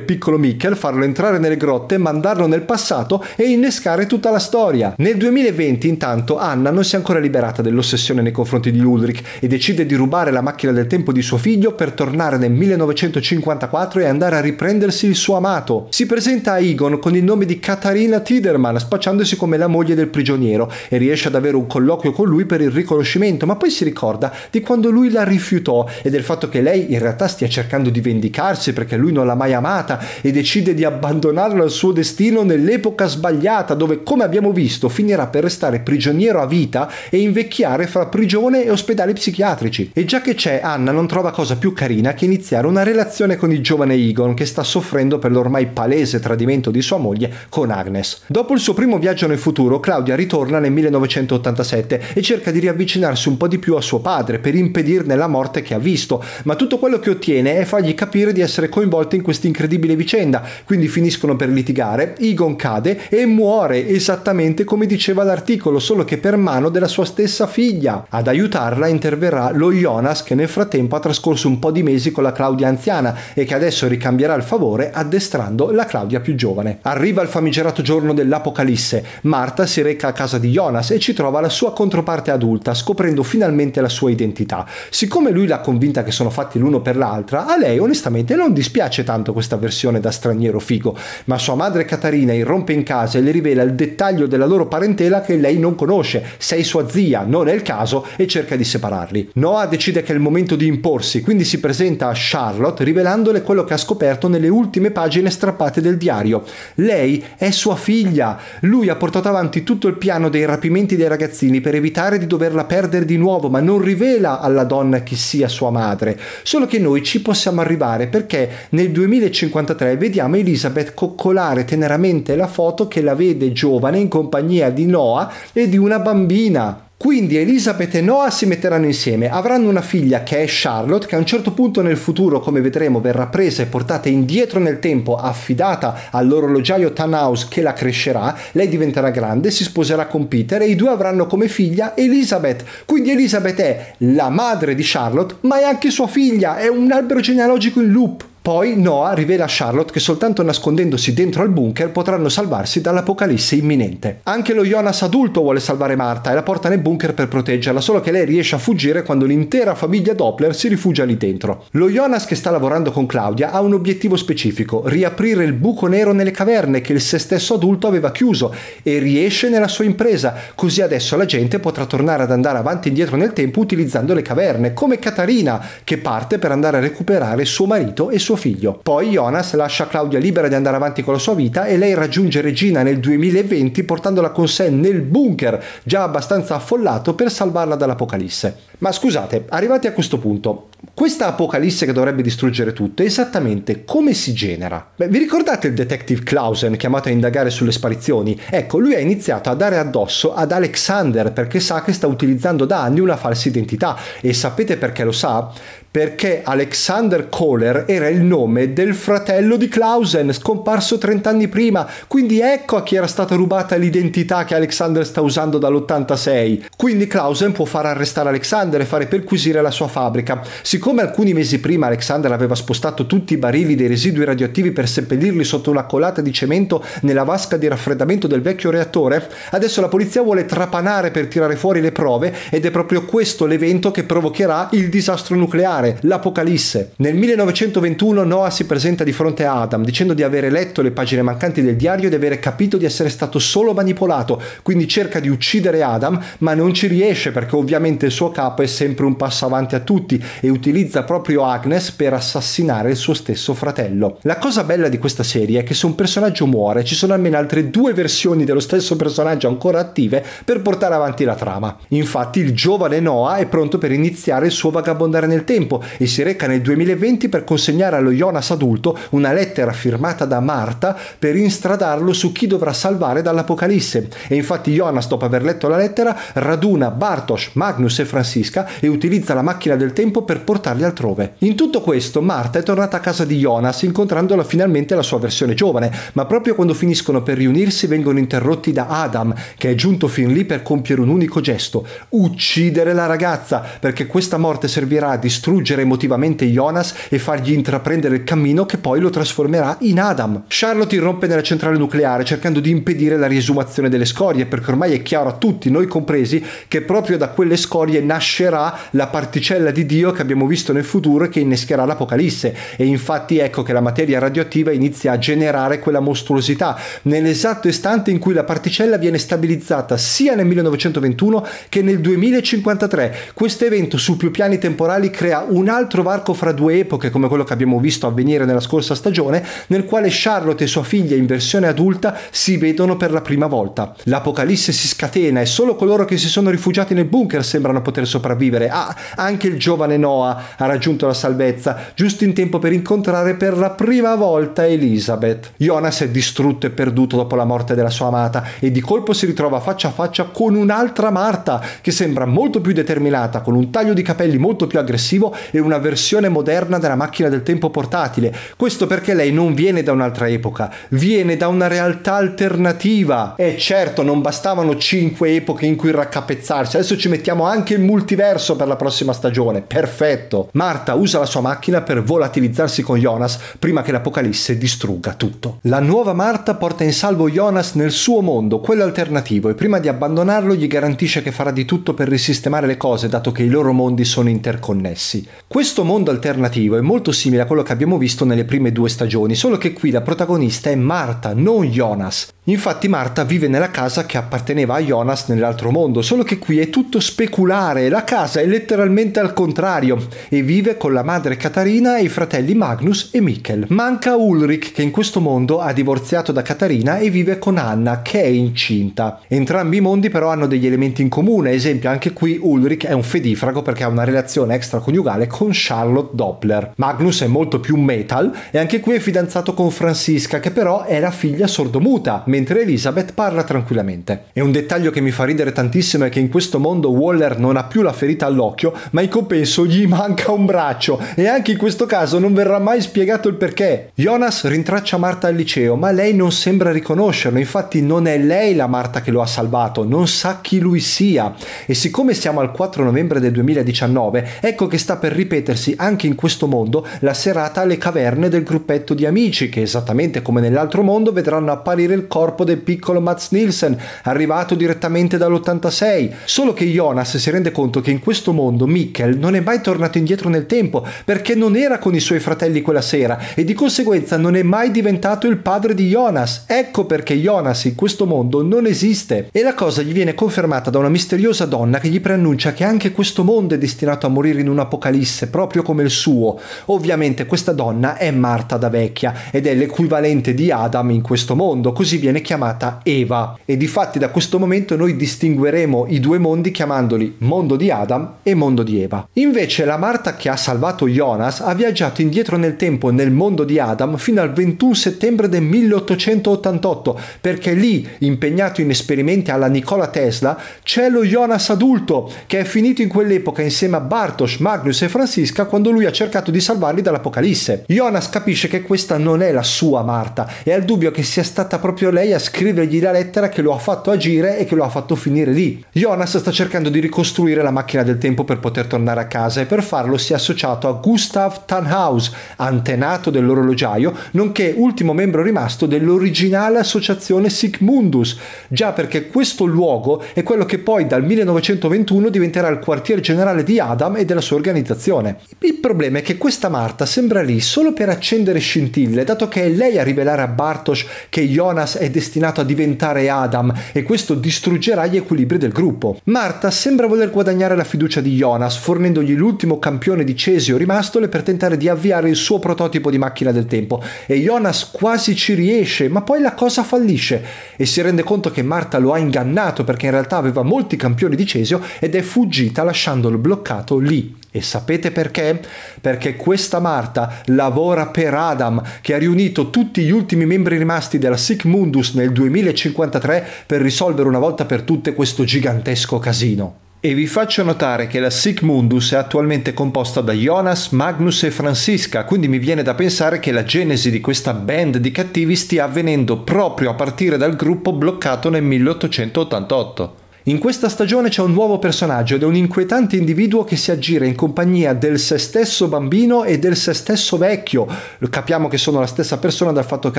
piccolo Michael, farlo entrare nelle grotte, mandarlo nel passato e innescare tutta la storia storia. Nel 2020 intanto Anna non si è ancora liberata dell'ossessione nei confronti di Ulrich e decide di rubare la macchina del tempo di suo figlio per tornare nel 1954 e andare a riprendersi il suo amato. Si presenta a Egon con il nome di Katarina Tiderman spacciandosi come la moglie del prigioniero e riesce ad avere un colloquio con lui per il riconoscimento ma poi si ricorda di quando lui la rifiutò e del fatto che lei in realtà stia cercando di vendicarsi perché lui non l'ha mai amata e decide di abbandonarla al suo destino nell'epoca sbagliata dove come abbiamo abbiamo visto finirà per restare prigioniero a vita e invecchiare fra prigione e ospedali psichiatrici. E già che c'è, Anna non trova cosa più carina che iniziare una relazione con il giovane Egon che sta soffrendo per l'ormai palese tradimento di sua moglie con Agnes. Dopo il suo primo viaggio nel futuro, Claudia ritorna nel 1987 e cerca di riavvicinarsi un po' di più a suo padre per impedirne la morte che ha visto, ma tutto quello che ottiene è fargli capire di essere coinvolta in questa incredibile vicenda, quindi finiscono per litigare, Egon cade e muore esattamente esattamente come diceva l'articolo, solo che per mano della sua stessa figlia. Ad aiutarla interverrà lo Jonas che nel frattempo ha trascorso un po' di mesi con la Claudia anziana e che adesso ricambierà il favore addestrando la Claudia più giovane. Arriva il famigerato giorno dell'Apocalisse, Marta si reca a casa di Jonas e ci trova la sua controparte adulta, scoprendo finalmente la sua identità. Siccome lui l'ha convinta che sono fatti l'uno per l'altra, a lei onestamente non dispiace tanto questa versione da straniero figo, ma sua madre Catarina irrompe in casa e le rivela il dettaglio della loro parentela che lei non conosce. Sei sua zia, non è il caso, e cerca di separarli. Noah decide che è il momento di imporsi, quindi si presenta a Charlotte rivelandole quello che ha scoperto nelle ultime pagine strappate del diario. Lei è sua figlia. Lui ha portato avanti tutto il piano dei rapimenti dei ragazzini per evitare di doverla perdere di nuovo, ma non rivela alla donna chi sia sua madre. Solo che noi ci possiamo arrivare perché nel 2053 vediamo Elizabeth coccolare teneramente la foto che la vede giovane in compagnia di Noah e di una bambina. Quindi Elizabeth e Noah si metteranno insieme, avranno una figlia che è Charlotte, che a un certo punto nel futuro, come vedremo, verrà presa e portata indietro nel tempo, affidata all'orologiaio Tannhaus che la crescerà, lei diventerà grande, si sposerà con Peter e i due avranno come figlia Elizabeth. Quindi Elizabeth è la madre di Charlotte, ma è anche sua figlia, è un albero genealogico in loop. Poi Noah rivela a Charlotte che soltanto nascondendosi dentro al bunker potranno salvarsi dall'apocalisse imminente. Anche lo Jonas adulto vuole salvare Marta e la porta nel bunker per proteggerla, solo che lei riesce a fuggire quando l'intera famiglia Doppler si rifugia lì dentro. Lo Jonas che sta lavorando con Claudia ha un obiettivo specifico, riaprire il buco nero nelle caverne che il se stesso adulto aveva chiuso e riesce nella sua impresa, così adesso la gente potrà tornare ad andare avanti e indietro nel tempo utilizzando le caverne, come Katarina che parte per andare a recuperare suo marito e sua suo figlio. Poi Jonas lascia Claudia libera di andare avanti con la sua vita e lei raggiunge Regina nel 2020 portandola con sé nel bunker già abbastanza affollato per salvarla dall'apocalisse. Ma scusate, arrivati a questo punto, questa apocalisse che dovrebbe distruggere tutto, esattamente come si genera? Beh, vi ricordate il detective Clausen chiamato a indagare sulle sparizioni? Ecco, lui ha iniziato a dare addosso ad Alexander perché sa che sta utilizzando da anni una falsa identità e sapete perché lo sa? perché Alexander Kohler era il nome del fratello di Clausen, scomparso 30 anni prima, quindi ecco a chi era stata rubata l'identità che Alexander sta usando dall'86. Quindi Clausen può far arrestare Alexander e fare perquisire la sua fabbrica. Siccome alcuni mesi prima Alexander aveva spostato tutti i barili dei residui radioattivi per seppellirli sotto una colata di cemento nella vasca di raffreddamento del vecchio reattore, adesso la polizia vuole trapanare per tirare fuori le prove ed è proprio questo l'evento che provocherà il disastro nucleare ricordare l'Apocalisse. Nel 1921 Noah si presenta di fronte a Adam dicendo di avere letto le pagine mancanti del diario e di avere capito di essere stato solo manipolato, quindi cerca di uccidere Adam ma non ci riesce perché ovviamente il suo capo è sempre un passo avanti a tutti e utilizza proprio Agnes per assassinare il suo stesso fratello. La cosa bella di questa serie è che se un personaggio muore ci sono almeno altre due versioni dello stesso personaggio ancora attive per portare avanti la trama. Infatti il giovane Noah è pronto per iniziare il suo vagabondare nel tempo tempo e si reca nel 2020 per consegnare allo Jonas adulto una lettera firmata da Marta per instradarlo su chi dovrà salvare dall'Apocalisse. E infatti Jonas, dopo aver letto la lettera, raduna Bartosz, Magnus e Francisca e utilizza la macchina del tempo per portarli altrove. In tutto questo, Marta è tornata a casa di Jonas incontrandola finalmente la sua versione giovane, ma proprio quando finiscono per riunirsi vengono interrotti da Adam, che è giunto fin lì per compiere un unico gesto, uccidere la ragazza, perché questa morte servirà a distruggere distruggere emotivamente Jonas e fargli intraprendere il cammino che poi lo trasformerà in Adam. Charlotte irrompe nella centrale nucleare cercando di impedire la riesumazione delle scorie perché ormai è chiaro a tutti, noi compresi, che proprio da quelle scorie nascerà la particella di Dio che abbiamo visto nel futuro e che innescherà l'Apocalisse e infatti ecco che la materia radioattiva inizia a generare quella mostruosità nell'esatto istante in cui la particella viene stabilizzata sia nel 1921 che nel 2053. Questo evento su più piani temporali crea un altro varco fra due epoche come quello che abbiamo visto avvenire nella scorsa stagione, nel quale Charlotte e sua figlia in versione adulta si vedono per la prima volta. L'apocalisse si scatena e solo coloro che si sono rifugiati nel bunker sembrano poter sopravvivere. Ah, anche il giovane Noah ha raggiunto la salvezza, giusto in tempo per incontrare per la prima volta Elizabeth. Jonas è distrutto e perduto dopo la morte della sua amata e di colpo si ritrova faccia a faccia con un'altra Marta che sembra molto più determinata, con un taglio di capelli molto più aggressivo e una versione moderna della macchina del tempo portatile. Questo perché lei non viene da un'altra epoca, viene da una realtà alternativa. E certo, non bastavano cinque epoche in cui raccapezzarsi, adesso ci mettiamo anche il multiverso per la prossima stagione. Perfetto. Marta usa la sua macchina per volatilizzarsi con Jonas prima che l'Apocalisse distrugga tutto. La nuova Marta porta in salvo Jonas nel suo mondo, quello alternativo, e prima di abbandonarlo gli garantisce che farà di tutto per risistemare le cose, dato che i loro mondi sono interconnessi. Questo mondo alternativo è molto simile a quello che abbiamo visto nelle prime due stagioni, solo che qui la protagonista è Marta, non Jonas. Infatti Marta vive nella casa che apparteneva a Jonas nell'altro mondo, solo che qui è tutto speculare, la casa è letteralmente al contrario e vive con la madre Katarina e i fratelli Magnus e Mikkel. Manca Ulrich che in questo mondo ha divorziato da Katarina e vive con Anna che è incinta. Entrambi i mondi però hanno degli elementi in comune, esempio anche qui Ulrich è un fedifrago perché ha una relazione extraconiugale con Charlotte Doppler. Magnus è molto più metal e anche qui è fidanzato con Francisca che però è la figlia sordomuta, mentre mentre Elizabeth parla tranquillamente. È un dettaglio che mi fa ridere tantissimo è che in questo mondo Waller non ha più la ferita all'occhio, ma in compenso gli manca un braccio e anche in questo caso non verrà mai spiegato il perché. Jonas rintraccia Marta al liceo, ma lei non sembra riconoscerlo, infatti non è lei la Marta che lo ha salvato, non sa chi lui sia. E siccome siamo al 4 novembre del 2019, ecco che sta per ripetersi anche in questo mondo la serata alle caverne del gruppetto di amici che esattamente come nell'altro mondo vedranno apparire il corpo corpo del piccolo Mats Nielsen, arrivato direttamente dall'86. Solo che Jonas si rende conto che in questo mondo Mikkel non è mai tornato indietro nel tempo, perché non era con i suoi fratelli quella sera e di conseguenza non è mai diventato il padre di Jonas. Ecco perché Jonas in questo mondo non esiste. E la cosa gli viene confermata da una misteriosa donna che gli preannuncia che anche questo mondo è destinato a morire in un apocalisse, proprio come il suo. Ovviamente questa donna è Marta da vecchia ed è l'equivalente di Adam in questo mondo, così viene viene chiamata Eva e di fatti da questo momento noi distingueremo i due mondi chiamandoli mondo di Adam e mondo di Eva. Invece la Marta che ha salvato Jonas ha viaggiato indietro nel tempo nel mondo di Adam fino al 21 settembre del 1888 perché lì, impegnato in esperimenti alla Nikola Tesla, c'è lo Jonas adulto che è finito in quell'epoca insieme a Bartosz, Magnus e Francisca quando lui ha cercato di salvarli dall'Apocalisse. Jonas capisce che questa non è la sua Marta e ha il dubbio che sia stata proprio lei lei a scrivergli la lettera che lo ha fatto agire e che lo ha fatto finire lì. Jonas sta cercando di ricostruire la macchina del tempo per poter tornare a casa e per farlo si è associato a Gustav Tannhaus, antenato dell'orologiaio, nonché ultimo membro rimasto dell'originale associazione Sigmundus, già perché questo luogo è quello che poi dal 1921 diventerà il quartier generale di Adam e della sua organizzazione. Il problema è che questa Marta sembra lì solo per accendere scintille, dato che è lei a rivelare a Bartosz che Jonas è destinato a diventare Adam e questo distruggerà gli equilibri del gruppo. Marta sembra voler guadagnare la fiducia di Jonas, fornendogli l'ultimo campione di Cesio rimastole per tentare di avviare il suo prototipo di macchina del tempo e Jonas quasi ci riesce, ma poi la cosa fallisce e si rende conto che Marta lo ha ingannato perché in realtà aveva molti campioni di Cesio ed è fuggita lasciandolo bloccato lì. E sapete perché? Perché questa Marta lavora per Adam, che ha riunito tutti gli ultimi membri rimasti della Sic Mundus nel 2053 per risolvere una volta per tutte questo gigantesco casino. E vi faccio notare che la Sic Mundus è attualmente composta da Jonas, Magnus e Francisca, quindi mi viene da pensare che la genesi di questa band di cattivi stia avvenendo proprio a partire dal gruppo bloccato nel 1888. In questa stagione c'è un nuovo personaggio ed è un inquietante individuo che si aggira in compagnia del se stesso bambino e del se stesso vecchio. Capiamo che sono la stessa persona dal fatto che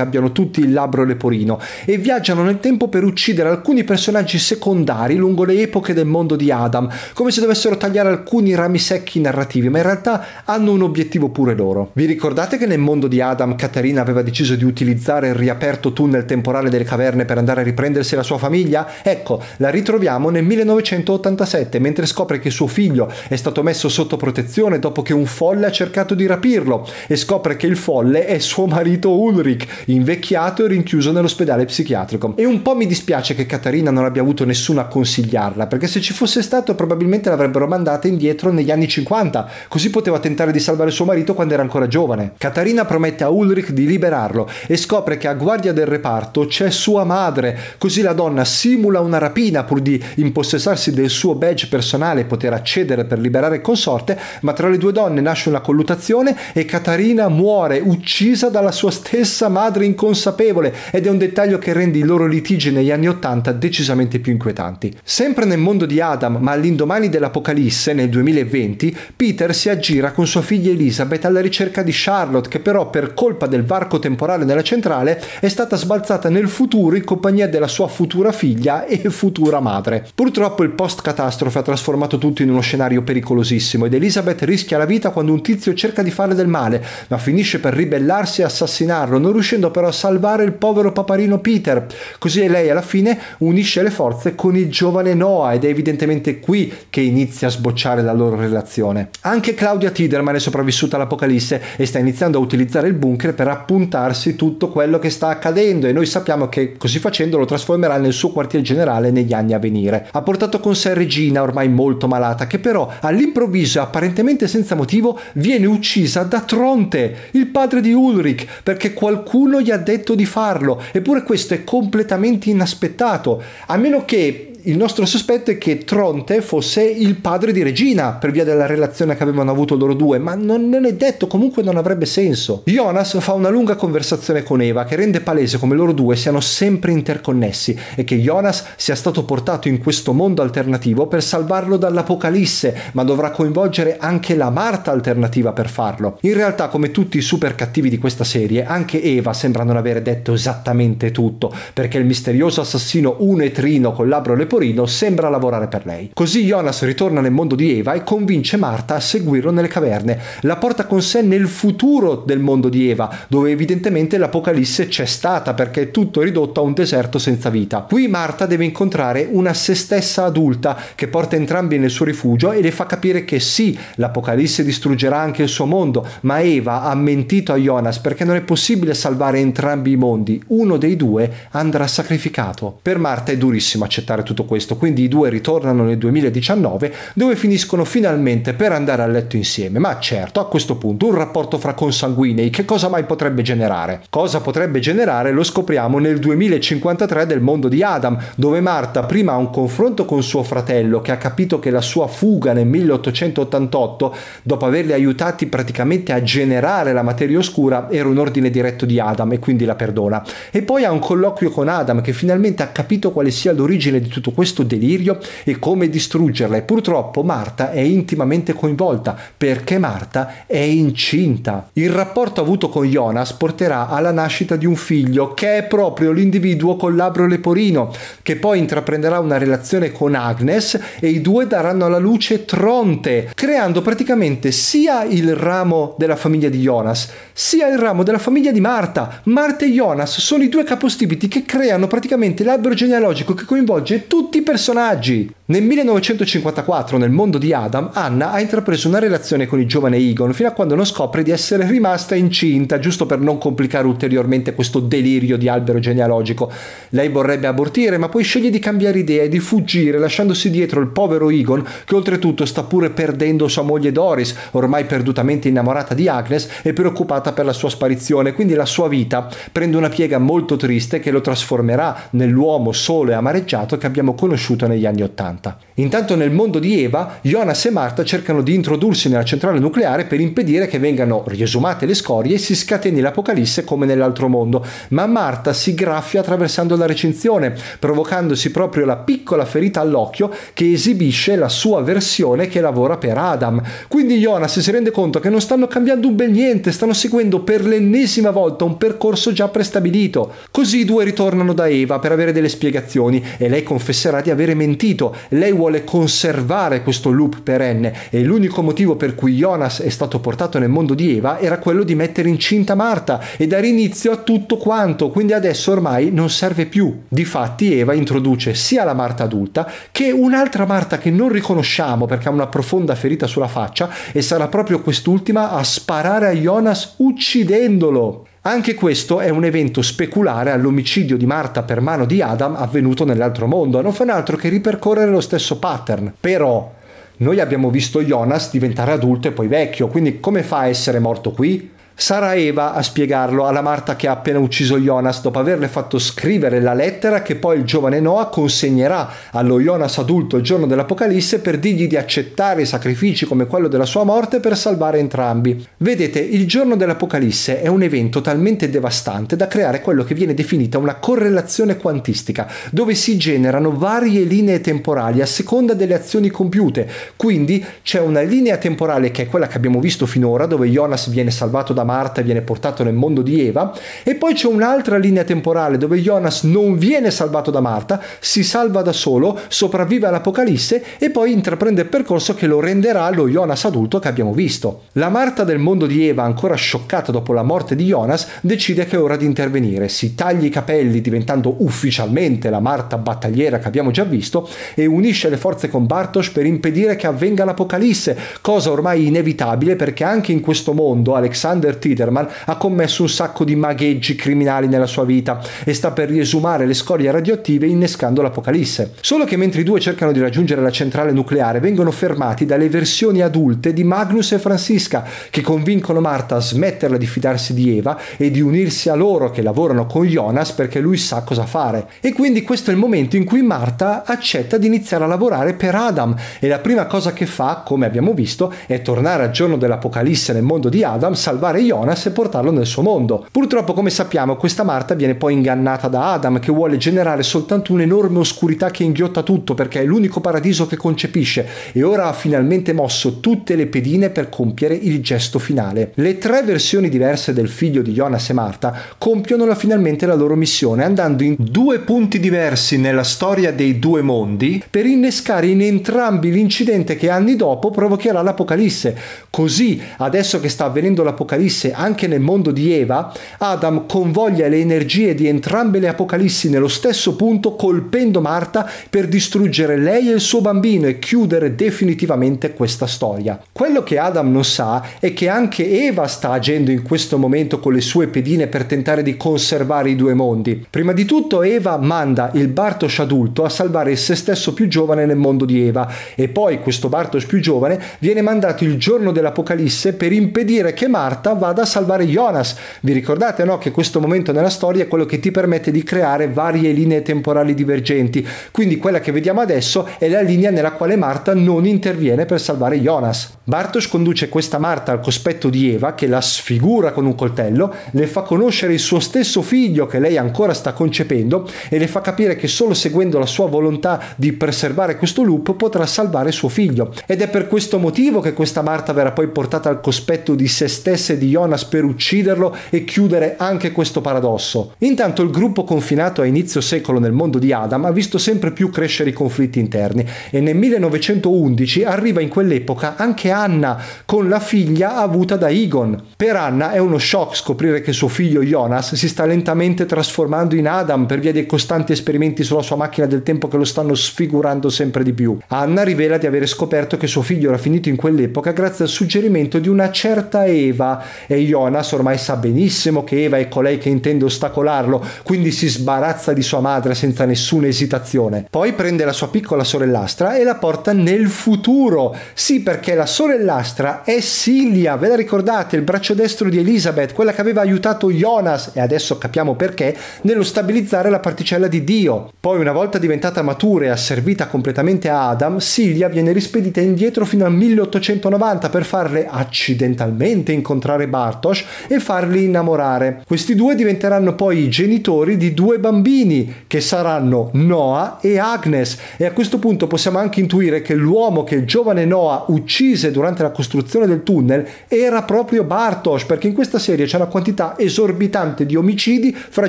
abbiano tutti il labbro leporino e viaggiano nel tempo per uccidere alcuni personaggi secondari lungo le epoche del mondo di Adam, come se dovessero tagliare alcuni rami secchi narrativi, ma in realtà hanno un obiettivo pure loro. Vi ricordate che nel mondo di Adam Caterina aveva deciso di utilizzare il riaperto tunnel temporale delle caverne per andare a riprendersi la sua famiglia? Ecco, la ritroviamo siamo nel 1987, mentre scopre che suo figlio è stato messo sotto protezione dopo che un folle ha cercato di rapirlo e scopre che il folle è suo marito Ulrich, invecchiato e rinchiuso nell'ospedale psichiatrico. E un po' mi dispiace che Katarina non abbia avuto nessuno a consigliarla, perché se ci fosse stato probabilmente l'avrebbero mandata indietro negli anni 50, così poteva tentare di salvare suo marito quando era ancora giovane. Katarina promette a Ulrich di liberarlo e scopre che a guardia del reparto c'è sua madre, così la donna simula una rapina pur di impossessarsi del suo badge personale e poter accedere per liberare il consorte, ma tra le due donne nasce una colluttazione e Katarina muore uccisa dalla sua stessa madre inconsapevole ed è un dettaglio che rende i loro litigi negli anni Ottanta decisamente più inquietanti. Sempre nel mondo di Adam, ma all'indomani dell'Apocalisse, nel 2020, Peter si aggira con sua figlia Elizabeth alla ricerca di Charlotte che però per colpa del varco temporale nella centrale è stata sbalzata nel futuro in compagnia della sua futura figlia e futura madre madre. Purtroppo il post-catastrofe ha trasformato tutto in uno scenario pericolosissimo ed Elizabeth rischia la vita quando un tizio cerca di farle del male, ma finisce per ribellarsi e assassinarlo, non riuscendo però a salvare il povero paparino Peter. Così lei alla fine unisce le forze con il giovane Noah ed è evidentemente qui che inizia a sbocciare la loro relazione. Anche Claudia Tiderman è sopravvissuta all'apocalisse e sta iniziando a utilizzare il bunker per appuntarsi tutto quello che sta accadendo e noi sappiamo che così facendo lo trasformerà nel suo quartier generale negli anni a venire finire. Ha portato con sé Regina, ormai molto malata, che però all'improvviso e apparentemente senza motivo viene uccisa da Tronte, il padre di Ulrich, perché qualcuno gli ha detto di farlo. Eppure questo è completamente inaspettato, a meno che il nostro sospetto è che Tronte fosse il padre di Regina per via della relazione che avevano avuto loro due, ma non, non è detto, comunque non avrebbe senso. Jonas fa una lunga conversazione con Eva che rende palese come loro due siano sempre interconnessi e che Jonas sia stato portato in questo mondo alternativo per salvarlo dall'Apocalisse, ma dovrà coinvolgere anche la Marta alternativa per farlo. In realtà, come tutti i super cattivi di questa serie, anche Eva sembra non avere detto esattamente tutto, perché il misterioso assassino Unetrino con labbro leporino Leporino sembra lavorare per lei. Così Jonas ritorna nel mondo di Eva e convince Marta a seguirlo nelle caverne. La porta con sé nel futuro del mondo di Eva, dove evidentemente l'apocalisse c'è stata perché è tutto ridotto a un deserto senza vita. Qui Marta deve incontrare una se stessa adulta che porta entrambi nel suo rifugio e le fa capire che sì, l'apocalisse distruggerà anche il suo mondo, ma Eva ha mentito a Jonas perché non è possibile salvare entrambi i mondi. Uno dei due andrà sacrificato. Per Marta è durissimo accettare tutto tutto questo, quindi i due ritornano nel 2019 dove finiscono finalmente per andare a letto insieme, ma certo a questo punto un rapporto fra consanguinei che cosa mai potrebbe generare? Cosa potrebbe generare lo scopriamo nel 2053 del mondo di Adam, dove Marta prima ha un confronto con suo fratello che ha capito che la sua fuga nel 1888, dopo averli aiutati praticamente a generare la materia oscura, era un ordine diretto di Adam e quindi la perdona. E poi ha un colloquio con Adam che finalmente ha capito quale sia l'origine di tutto questo delirio e come distruggerla e purtroppo Marta è intimamente coinvolta perché Marta è incinta. Il rapporto avuto con Jonas porterà alla nascita di un figlio che è proprio l'individuo col labbro leporino che poi intraprenderà una relazione con Agnes e i due daranno alla luce Tronte creando praticamente sia il ramo della famiglia di Jonas sia il ramo della famiglia di Marta. Marta e Jonas sono i due capostipiti che creano praticamente l'albero genealogico che coinvolge tutti tutti i personaggi. Nel 1954, nel mondo di Adam, Anna ha intrapreso una relazione con il giovane Egon fino a quando non scopre di essere rimasta incinta, giusto per non complicare ulteriormente questo delirio di albero genealogico. Lei vorrebbe abortire, ma poi sceglie di cambiare idea e di fuggire, lasciandosi dietro il povero Egon, che oltretutto sta pure perdendo sua moglie Doris, ormai perdutamente innamorata di Agnes e preoccupata per la sua sparizione, quindi la sua vita prende una piega molto triste che lo trasformerà nell'uomo solo e amareggiato che abbiamo avremmo conosciuto negli anni Ottanta. Intanto nel mondo di Eva, Jonas e Marta cercano di introdursi nella centrale nucleare per impedire che vengano riesumate le scorie e si scateni l'apocalisse come nell'altro mondo, ma Marta si graffia attraversando la recinzione, provocandosi proprio la piccola ferita all'occhio che esibisce la sua versione che lavora per Adam. Quindi Jonas si rende conto che non stanno cambiando un bel niente, stanno seguendo per l'ennesima volta un percorso già prestabilito. Così i due ritornano da Eva per avere delle spiegazioni e lei confessa penserà di avere mentito. Lei vuole conservare questo loop perenne e l'unico motivo per cui Jonas è stato portato nel mondo di Eva era quello di mettere incinta Marta e dare inizio a tutto quanto, quindi adesso ormai non serve più. Difatti Eva introduce sia la Marta adulta che un'altra Marta che non riconosciamo perché ha una profonda ferita sulla faccia e sarà proprio quest'ultima a sparare a Jonas uccidendolo. Anche questo è un evento speculare all'omicidio di Marta per mano di Adam avvenuto nell'altro mondo, non fa altro che ripercorrere lo stesso pattern. Però noi abbiamo visto Jonas diventare adulto e poi vecchio, quindi come fa a essere morto qui? Sarà Eva a spiegarlo alla Marta che ha appena ucciso Jonas dopo averle fatto scrivere la lettera che poi il giovane Noah consegnerà allo Jonas adulto il giorno dell'Apocalisse per dirgli di accettare i sacrifici come quello della sua morte per salvare entrambi. Vedete, il giorno dell'Apocalisse è un evento talmente devastante da creare quello che viene definita una correlazione quantistica, dove si generano varie linee temporali a seconda delle azioni compiute. Quindi c'è una linea temporale che è quella che abbiamo visto finora, dove Jonas viene salvato da Marta Marta viene portato nel mondo di Eva e poi c'è un'altra linea temporale dove Jonas non viene salvato da Marta, si salva da solo, sopravvive all'Apocalisse e poi intraprende il percorso che lo renderà lo Jonas adulto che abbiamo visto. La Marta del mondo di Eva, ancora scioccata dopo la morte di Jonas, decide che è ora di intervenire, si taglia i capelli diventando ufficialmente la Marta battagliera che abbiamo già visto e unisce le forze con Bartosz per impedire che avvenga l'Apocalisse, cosa ormai inevitabile perché anche in questo mondo Alexander Robert Tiderman ha commesso un sacco di magheggi criminali nella sua vita e sta per riesumare le scorie radioattive innescando l'apocalisse. Solo che mentre i due cercano di raggiungere la centrale nucleare vengono fermati dalle versioni adulte di Magnus e Francisca che convincono Marta a smetterla di fidarsi di Eva e di unirsi a loro che lavorano con Jonas perché lui sa cosa fare. E quindi questo è il momento in cui Marta accetta di iniziare a lavorare per Adam e la prima cosa che fa, come abbiamo visto, è tornare al giorno dell'apocalisse nel mondo di Adam, salvare Jonas e portarlo nel suo mondo. Purtroppo, come sappiamo, questa Marta viene poi ingannata da Adam che vuole generare soltanto un'enorme oscurità che inghiotta tutto perché è l'unico paradiso che concepisce e ora ha finalmente mosso tutte le pedine per compiere il gesto finale. Le tre versioni diverse del figlio di Jonas e Marta compiono la, finalmente la loro missione andando in due punti diversi nella storia dei due mondi per innescare in entrambi l'incidente che anni dopo provocherà l'Apocalisse. Così, adesso che sta avvenendo l'Apocalisse, Apocalisse anche nel mondo di Eva, Adam convoglia le energie di entrambe le Apocalissi nello stesso punto colpendo Marta per distruggere lei e il suo bambino e chiudere definitivamente questa storia. Quello che Adam non sa è che anche Eva sta agendo in questo momento con le sue pedine per tentare di conservare i due mondi. Prima di tutto Eva manda il Bartosz adulto a salvare se stesso più giovane nel mondo di Eva e poi questo Bartosz più giovane viene mandato il giorno dell'Apocalisse per impedire che Marta vada a salvare Jonas. Vi ricordate no? che questo momento nella storia è quello che ti permette di creare varie linee temporali divergenti. Quindi quella che vediamo adesso è la linea nella quale Marta non interviene per salvare Jonas. Bartosz conduce questa Marta al cospetto di Eva che la sfigura con un coltello, le fa conoscere il suo stesso figlio che lei ancora sta concependo e le fa capire che solo seguendo la sua volontà di preservare questo loop potrà salvare suo figlio. Ed è per questo motivo che questa Marta verrà poi portata al cospetto di se stessa e di Jonas per ucciderlo e chiudere anche questo paradosso. Intanto il gruppo confinato a inizio secolo nel mondo di Adam ha visto sempre più crescere i conflitti interni e nel 1911 arriva in quell'epoca anche Anna con la figlia avuta da Egon. Per Anna è uno shock scoprire che suo figlio Jonas si sta lentamente trasformando in Adam per via dei costanti esperimenti sulla sua macchina del tempo che lo stanno sfigurando sempre di più. Anna rivela di avere scoperto che suo figlio era finito in quell'epoca grazie al suggerimento di una certa Eva e Jonas ormai sa benissimo che Eva è colei che intende ostacolarlo, quindi si sbarazza di sua madre senza nessuna esitazione. Poi prende la sua piccola sorellastra e la porta nel futuro. Sì, perché la sorellastra è Silvia, ve la ricordate, il braccio destro di Elizabeth, quella che aveva aiutato Jonas, e adesso capiamo perché, nello stabilizzare la particella di Dio. Poi una volta diventata matura e asservita completamente a Adam, Silvia viene rispedita indietro fino al 1890 per farle accidentalmente incontrare Bartosz e farli innamorare. Questi due diventeranno poi i genitori di due bambini che saranno Noah e Agnes e a questo punto possiamo anche intuire che l'uomo che il giovane Noah uccise durante la costruzione del tunnel era proprio Bartosz perché in questa serie c'è una quantità esorbitante di omicidi fra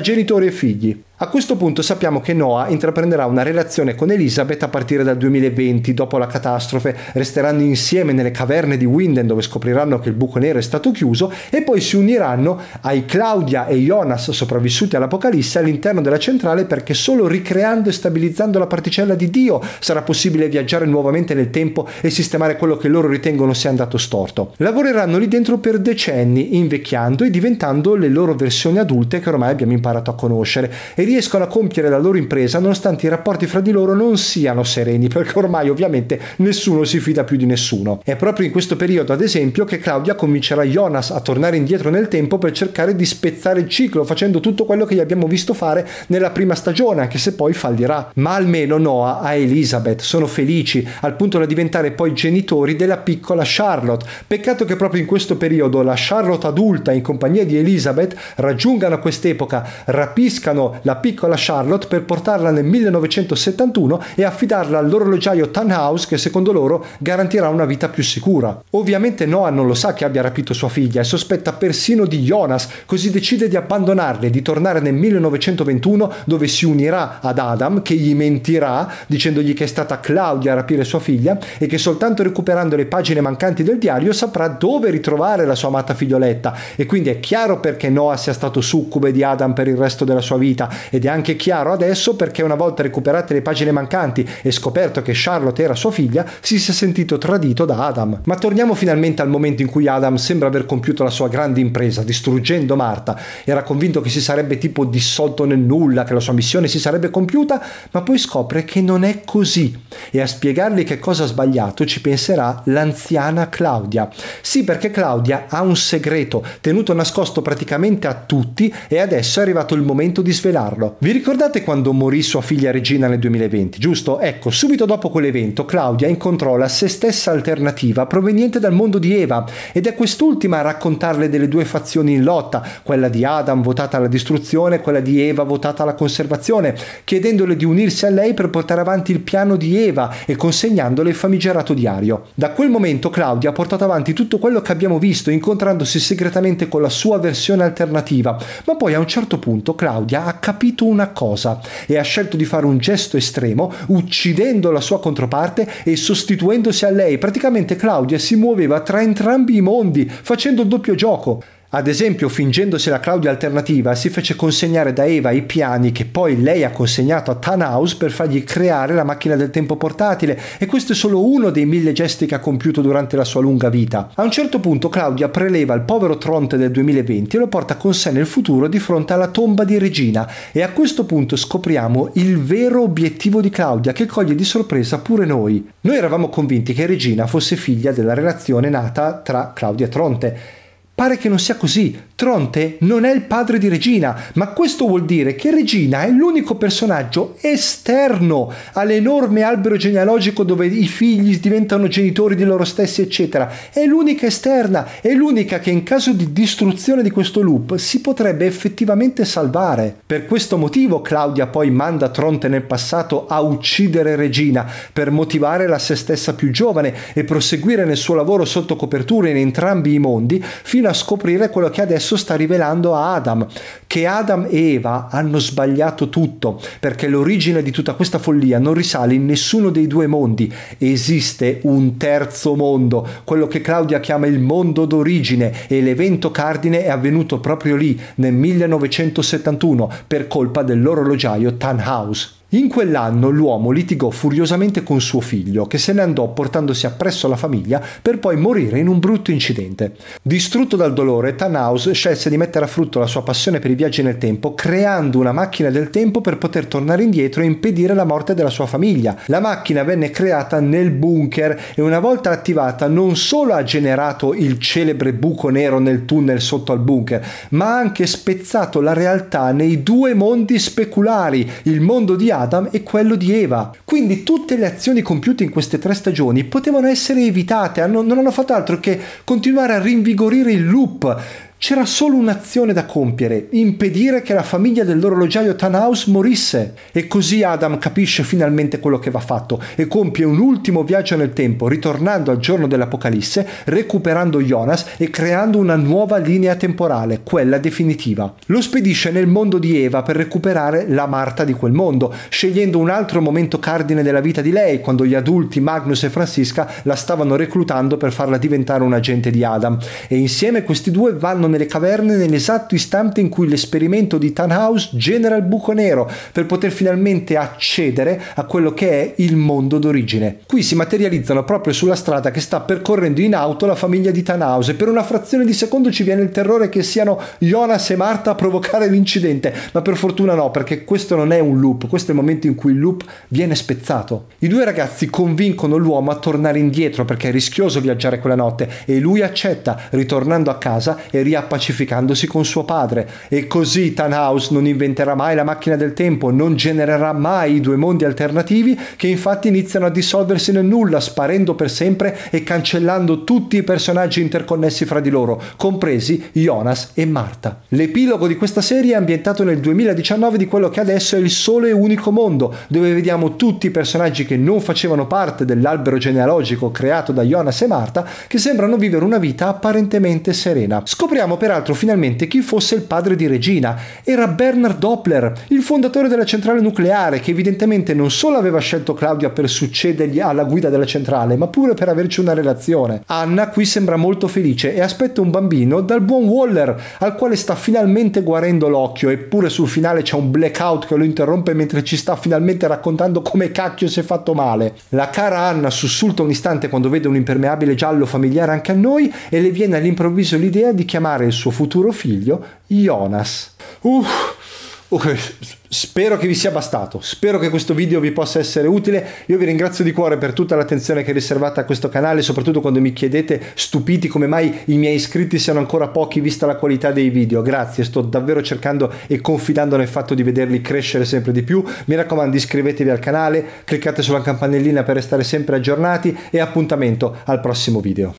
genitori e figli. A questo punto sappiamo che Noah intraprenderà una relazione con Elizabeth a partire dal 2020, dopo la catastrofe, resteranno insieme nelle caverne di Winden dove scopriranno che il buco nero è stato chiuso e poi si uniranno ai Claudia e Jonas sopravvissuti all'Apocalisse all'interno della centrale perché solo ricreando e stabilizzando la particella di Dio sarà possibile viaggiare nuovamente nel tempo e sistemare quello che loro ritengono sia andato storto. Lavoreranno lì dentro per decenni, invecchiando e diventando le loro versioni adulte che ormai abbiamo imparato a conoscere E riescono a compiere la loro impresa nonostante i rapporti fra di loro non siano sereni perché ormai ovviamente nessuno si fida più di nessuno. È proprio in questo periodo ad esempio che Claudia convincerà Jonas a tornare indietro nel tempo per cercare di spezzare il ciclo facendo tutto quello che gli abbiamo visto fare nella prima stagione anche se poi fallirà. Ma almeno Noah ha Elizabeth, sono felici al punto da diventare poi genitori della piccola Charlotte. Peccato che proprio in questo periodo la Charlotte adulta in compagnia di Elizabeth raggiungano quest'epoca, rapiscano la la piccola Charlotte per portarla nel 1971 e affidarla all'orologiaio Tannhaus che secondo loro garantirà una vita più sicura. Ovviamente Noah non lo sa che abbia rapito sua figlia e sospetta persino di Jonas, così decide di abbandonarle e di tornare nel 1921 dove si unirà ad Adam che gli mentirà dicendogli che è stata Claudia a rapire sua figlia e che soltanto recuperando le pagine mancanti del diario saprà dove ritrovare la sua amata figlioletta e quindi è chiaro perché Noah sia stato succube di Adam per il resto della sua vita ed è anche chiaro adesso perché una volta recuperate le pagine mancanti e scoperto che Charlotte era sua figlia, si sia sentito tradito da Adam. Ma torniamo finalmente al momento in cui Adam sembra aver compiuto la sua grande impresa, distruggendo Marta. Era convinto che si sarebbe tipo dissolto nel nulla, che la sua missione si sarebbe compiuta, ma poi scopre che non è così. E a spiegargli che cosa ha sbagliato ci penserà l'anziana Claudia. Sì, perché Claudia ha un segreto, tenuto nascosto praticamente a tutti, e adesso è arrivato il momento di svelarlo farlo. Vi ricordate quando morì sua figlia Regina nel 2020, giusto? Ecco, subito dopo quell'evento Claudia incontrò la se stessa alternativa proveniente dal mondo di Eva ed è quest'ultima a raccontarle delle due fazioni in lotta, quella di Adam votata alla distruzione e quella di Eva votata alla conservazione, chiedendole di unirsi a lei per portare avanti il piano di Eva e consegnandole il famigerato diario. Da quel momento Claudia ha portato avanti tutto quello che abbiamo visto, incontrandosi segretamente con la sua versione alternativa, ma poi a un certo punto Claudia ha capito capito una cosa e ha scelto di fare un gesto estremo uccidendo la sua controparte e sostituendosi a lei. Praticamente Claudia si muoveva tra entrambi i mondi facendo il doppio gioco. Ad esempio, fingendosi la Claudia alternativa, si fece consegnare da Eva i piani che poi lei ha consegnato a Tannhaus per fargli creare la macchina del tempo portatile e questo è solo uno dei mille gesti che ha compiuto durante la sua lunga vita. A un certo punto Claudia preleva il povero Tronte del 2020 e lo porta con sé nel futuro di fronte alla tomba di Regina e a questo punto scopriamo il vero obiettivo di Claudia che coglie di sorpresa pure noi. Noi eravamo convinti che Regina fosse figlia della relazione nata tra Claudia e Tronte Pare che non sia così, Tronte non è il padre di Regina, ma questo vuol dire che Regina è l'unico personaggio esterno all'enorme albero genealogico dove i figli diventano genitori di loro stessi, eccetera. È l'unica esterna, è l'unica che in caso di distruzione di questo loop si potrebbe effettivamente salvare. Per questo motivo Claudia poi manda Tronte nel passato a uccidere Regina per motivare la se stessa più giovane e proseguire nel suo lavoro sotto copertura in entrambi i mondi fino a scoprire quello che adesso stesso sta rivelando a Adam che Adam e Eva hanno sbagliato tutto perché l'origine di tutta questa follia non risale in nessuno dei due mondi. Esiste un terzo mondo, quello che Claudia chiama il mondo d'origine e l'evento cardine è avvenuto proprio lì nel 1971 per colpa dell'orologiaio Tannhaus. In quell'anno l'uomo litigò furiosamente con suo figlio, che se ne andò portandosi appresso la famiglia per poi morire in un brutto incidente. Distrutto dal dolore, Tannhaus scelse di mettere a frutto la sua passione per i viaggi nel tempo, creando una macchina del tempo per poter tornare indietro e impedire la morte della sua famiglia. La macchina venne creata nel bunker e una volta attivata non solo ha generato il celebre buco nero nel tunnel sotto al bunker, ma ha anche spezzato la realtà nei due mondi speculari, il mondo di Adam Adam e quello di Eva. Quindi tutte le azioni compiute in queste tre stagioni potevano essere evitate, non hanno fatto altro che continuare a rinvigorire il loop c'era solo un'azione da compiere, impedire che la famiglia dell'orologiaio Tanaus morisse. E così Adam capisce finalmente quello che va fatto e compie un ultimo viaggio nel tempo, ritornando al giorno dell'Apocalisse, recuperando Jonas e creando una nuova linea temporale, quella definitiva. Lo spedisce nel mondo di Eva per recuperare la Marta di quel mondo, scegliendo un altro momento cardine della vita di lei, quando gli adulti Magnus e Francisca la stavano reclutando per farla diventare un agente di Adam. E insieme questi due vanno nelle caverne nell'esatto istante in cui l'esperimento di Tannhaus genera il buco nero per poter finalmente accedere a quello che è il mondo d'origine. Qui si materializzano proprio sulla strada che sta percorrendo in auto la famiglia di Tannhaus e per una frazione di secondo ci viene il terrore che siano Jonas e Marta a provocare l'incidente, ma per fortuna no, perché questo non è un loop, questo è il momento in cui il loop viene spezzato. I due ragazzi convincono l'uomo a tornare indietro perché è rischioso viaggiare quella notte e lui accetta, ritornando a casa e rientrando riappacificandosi con suo padre e così Tannhaus non inventerà mai la macchina del tempo, non genererà mai i due mondi alternativi che infatti iniziano a dissolversi nel nulla, sparendo per sempre e cancellando tutti i personaggi interconnessi fra di loro, compresi Jonas e Marta. L'epilogo di questa serie è ambientato nel 2019 di quello che adesso è il solo e unico mondo, dove vediamo tutti i personaggi che non facevano parte dell'albero genealogico creato da Jonas e Marta, che sembrano vivere una vita apparentemente serena. Scopriamo scopriamo peraltro finalmente chi fosse il padre di Regina. Era Bernard Doppler, il fondatore della centrale nucleare, che evidentemente non solo aveva scelto Claudia per succedergli alla guida della centrale, ma pure per averci una relazione. Anna qui sembra molto felice e aspetta un bambino dal buon Waller, al quale sta finalmente guarendo l'occhio, eppure sul finale c'è un blackout che lo interrompe mentre ci sta finalmente raccontando come cacchio si è fatto male. La cara Anna sussulta un istante quando vede un impermeabile giallo familiare anche a noi e le viene all'improvviso l'idea di chiamare creare il suo futuro figlio, Jonas. Uff. Okay. Spero che vi sia bastato, spero che questo video vi possa essere utile, io vi ringrazio di cuore per tutta l'attenzione che riservate a questo canale, soprattutto quando mi chiedete stupiti come mai i miei iscritti siano ancora pochi vista la qualità dei video, grazie, sto davvero cercando e confidando nel fatto di vederli crescere sempre di più, mi raccomando iscrivetevi al canale, cliccate sulla campanellina per restare sempre aggiornati e appuntamento al prossimo video.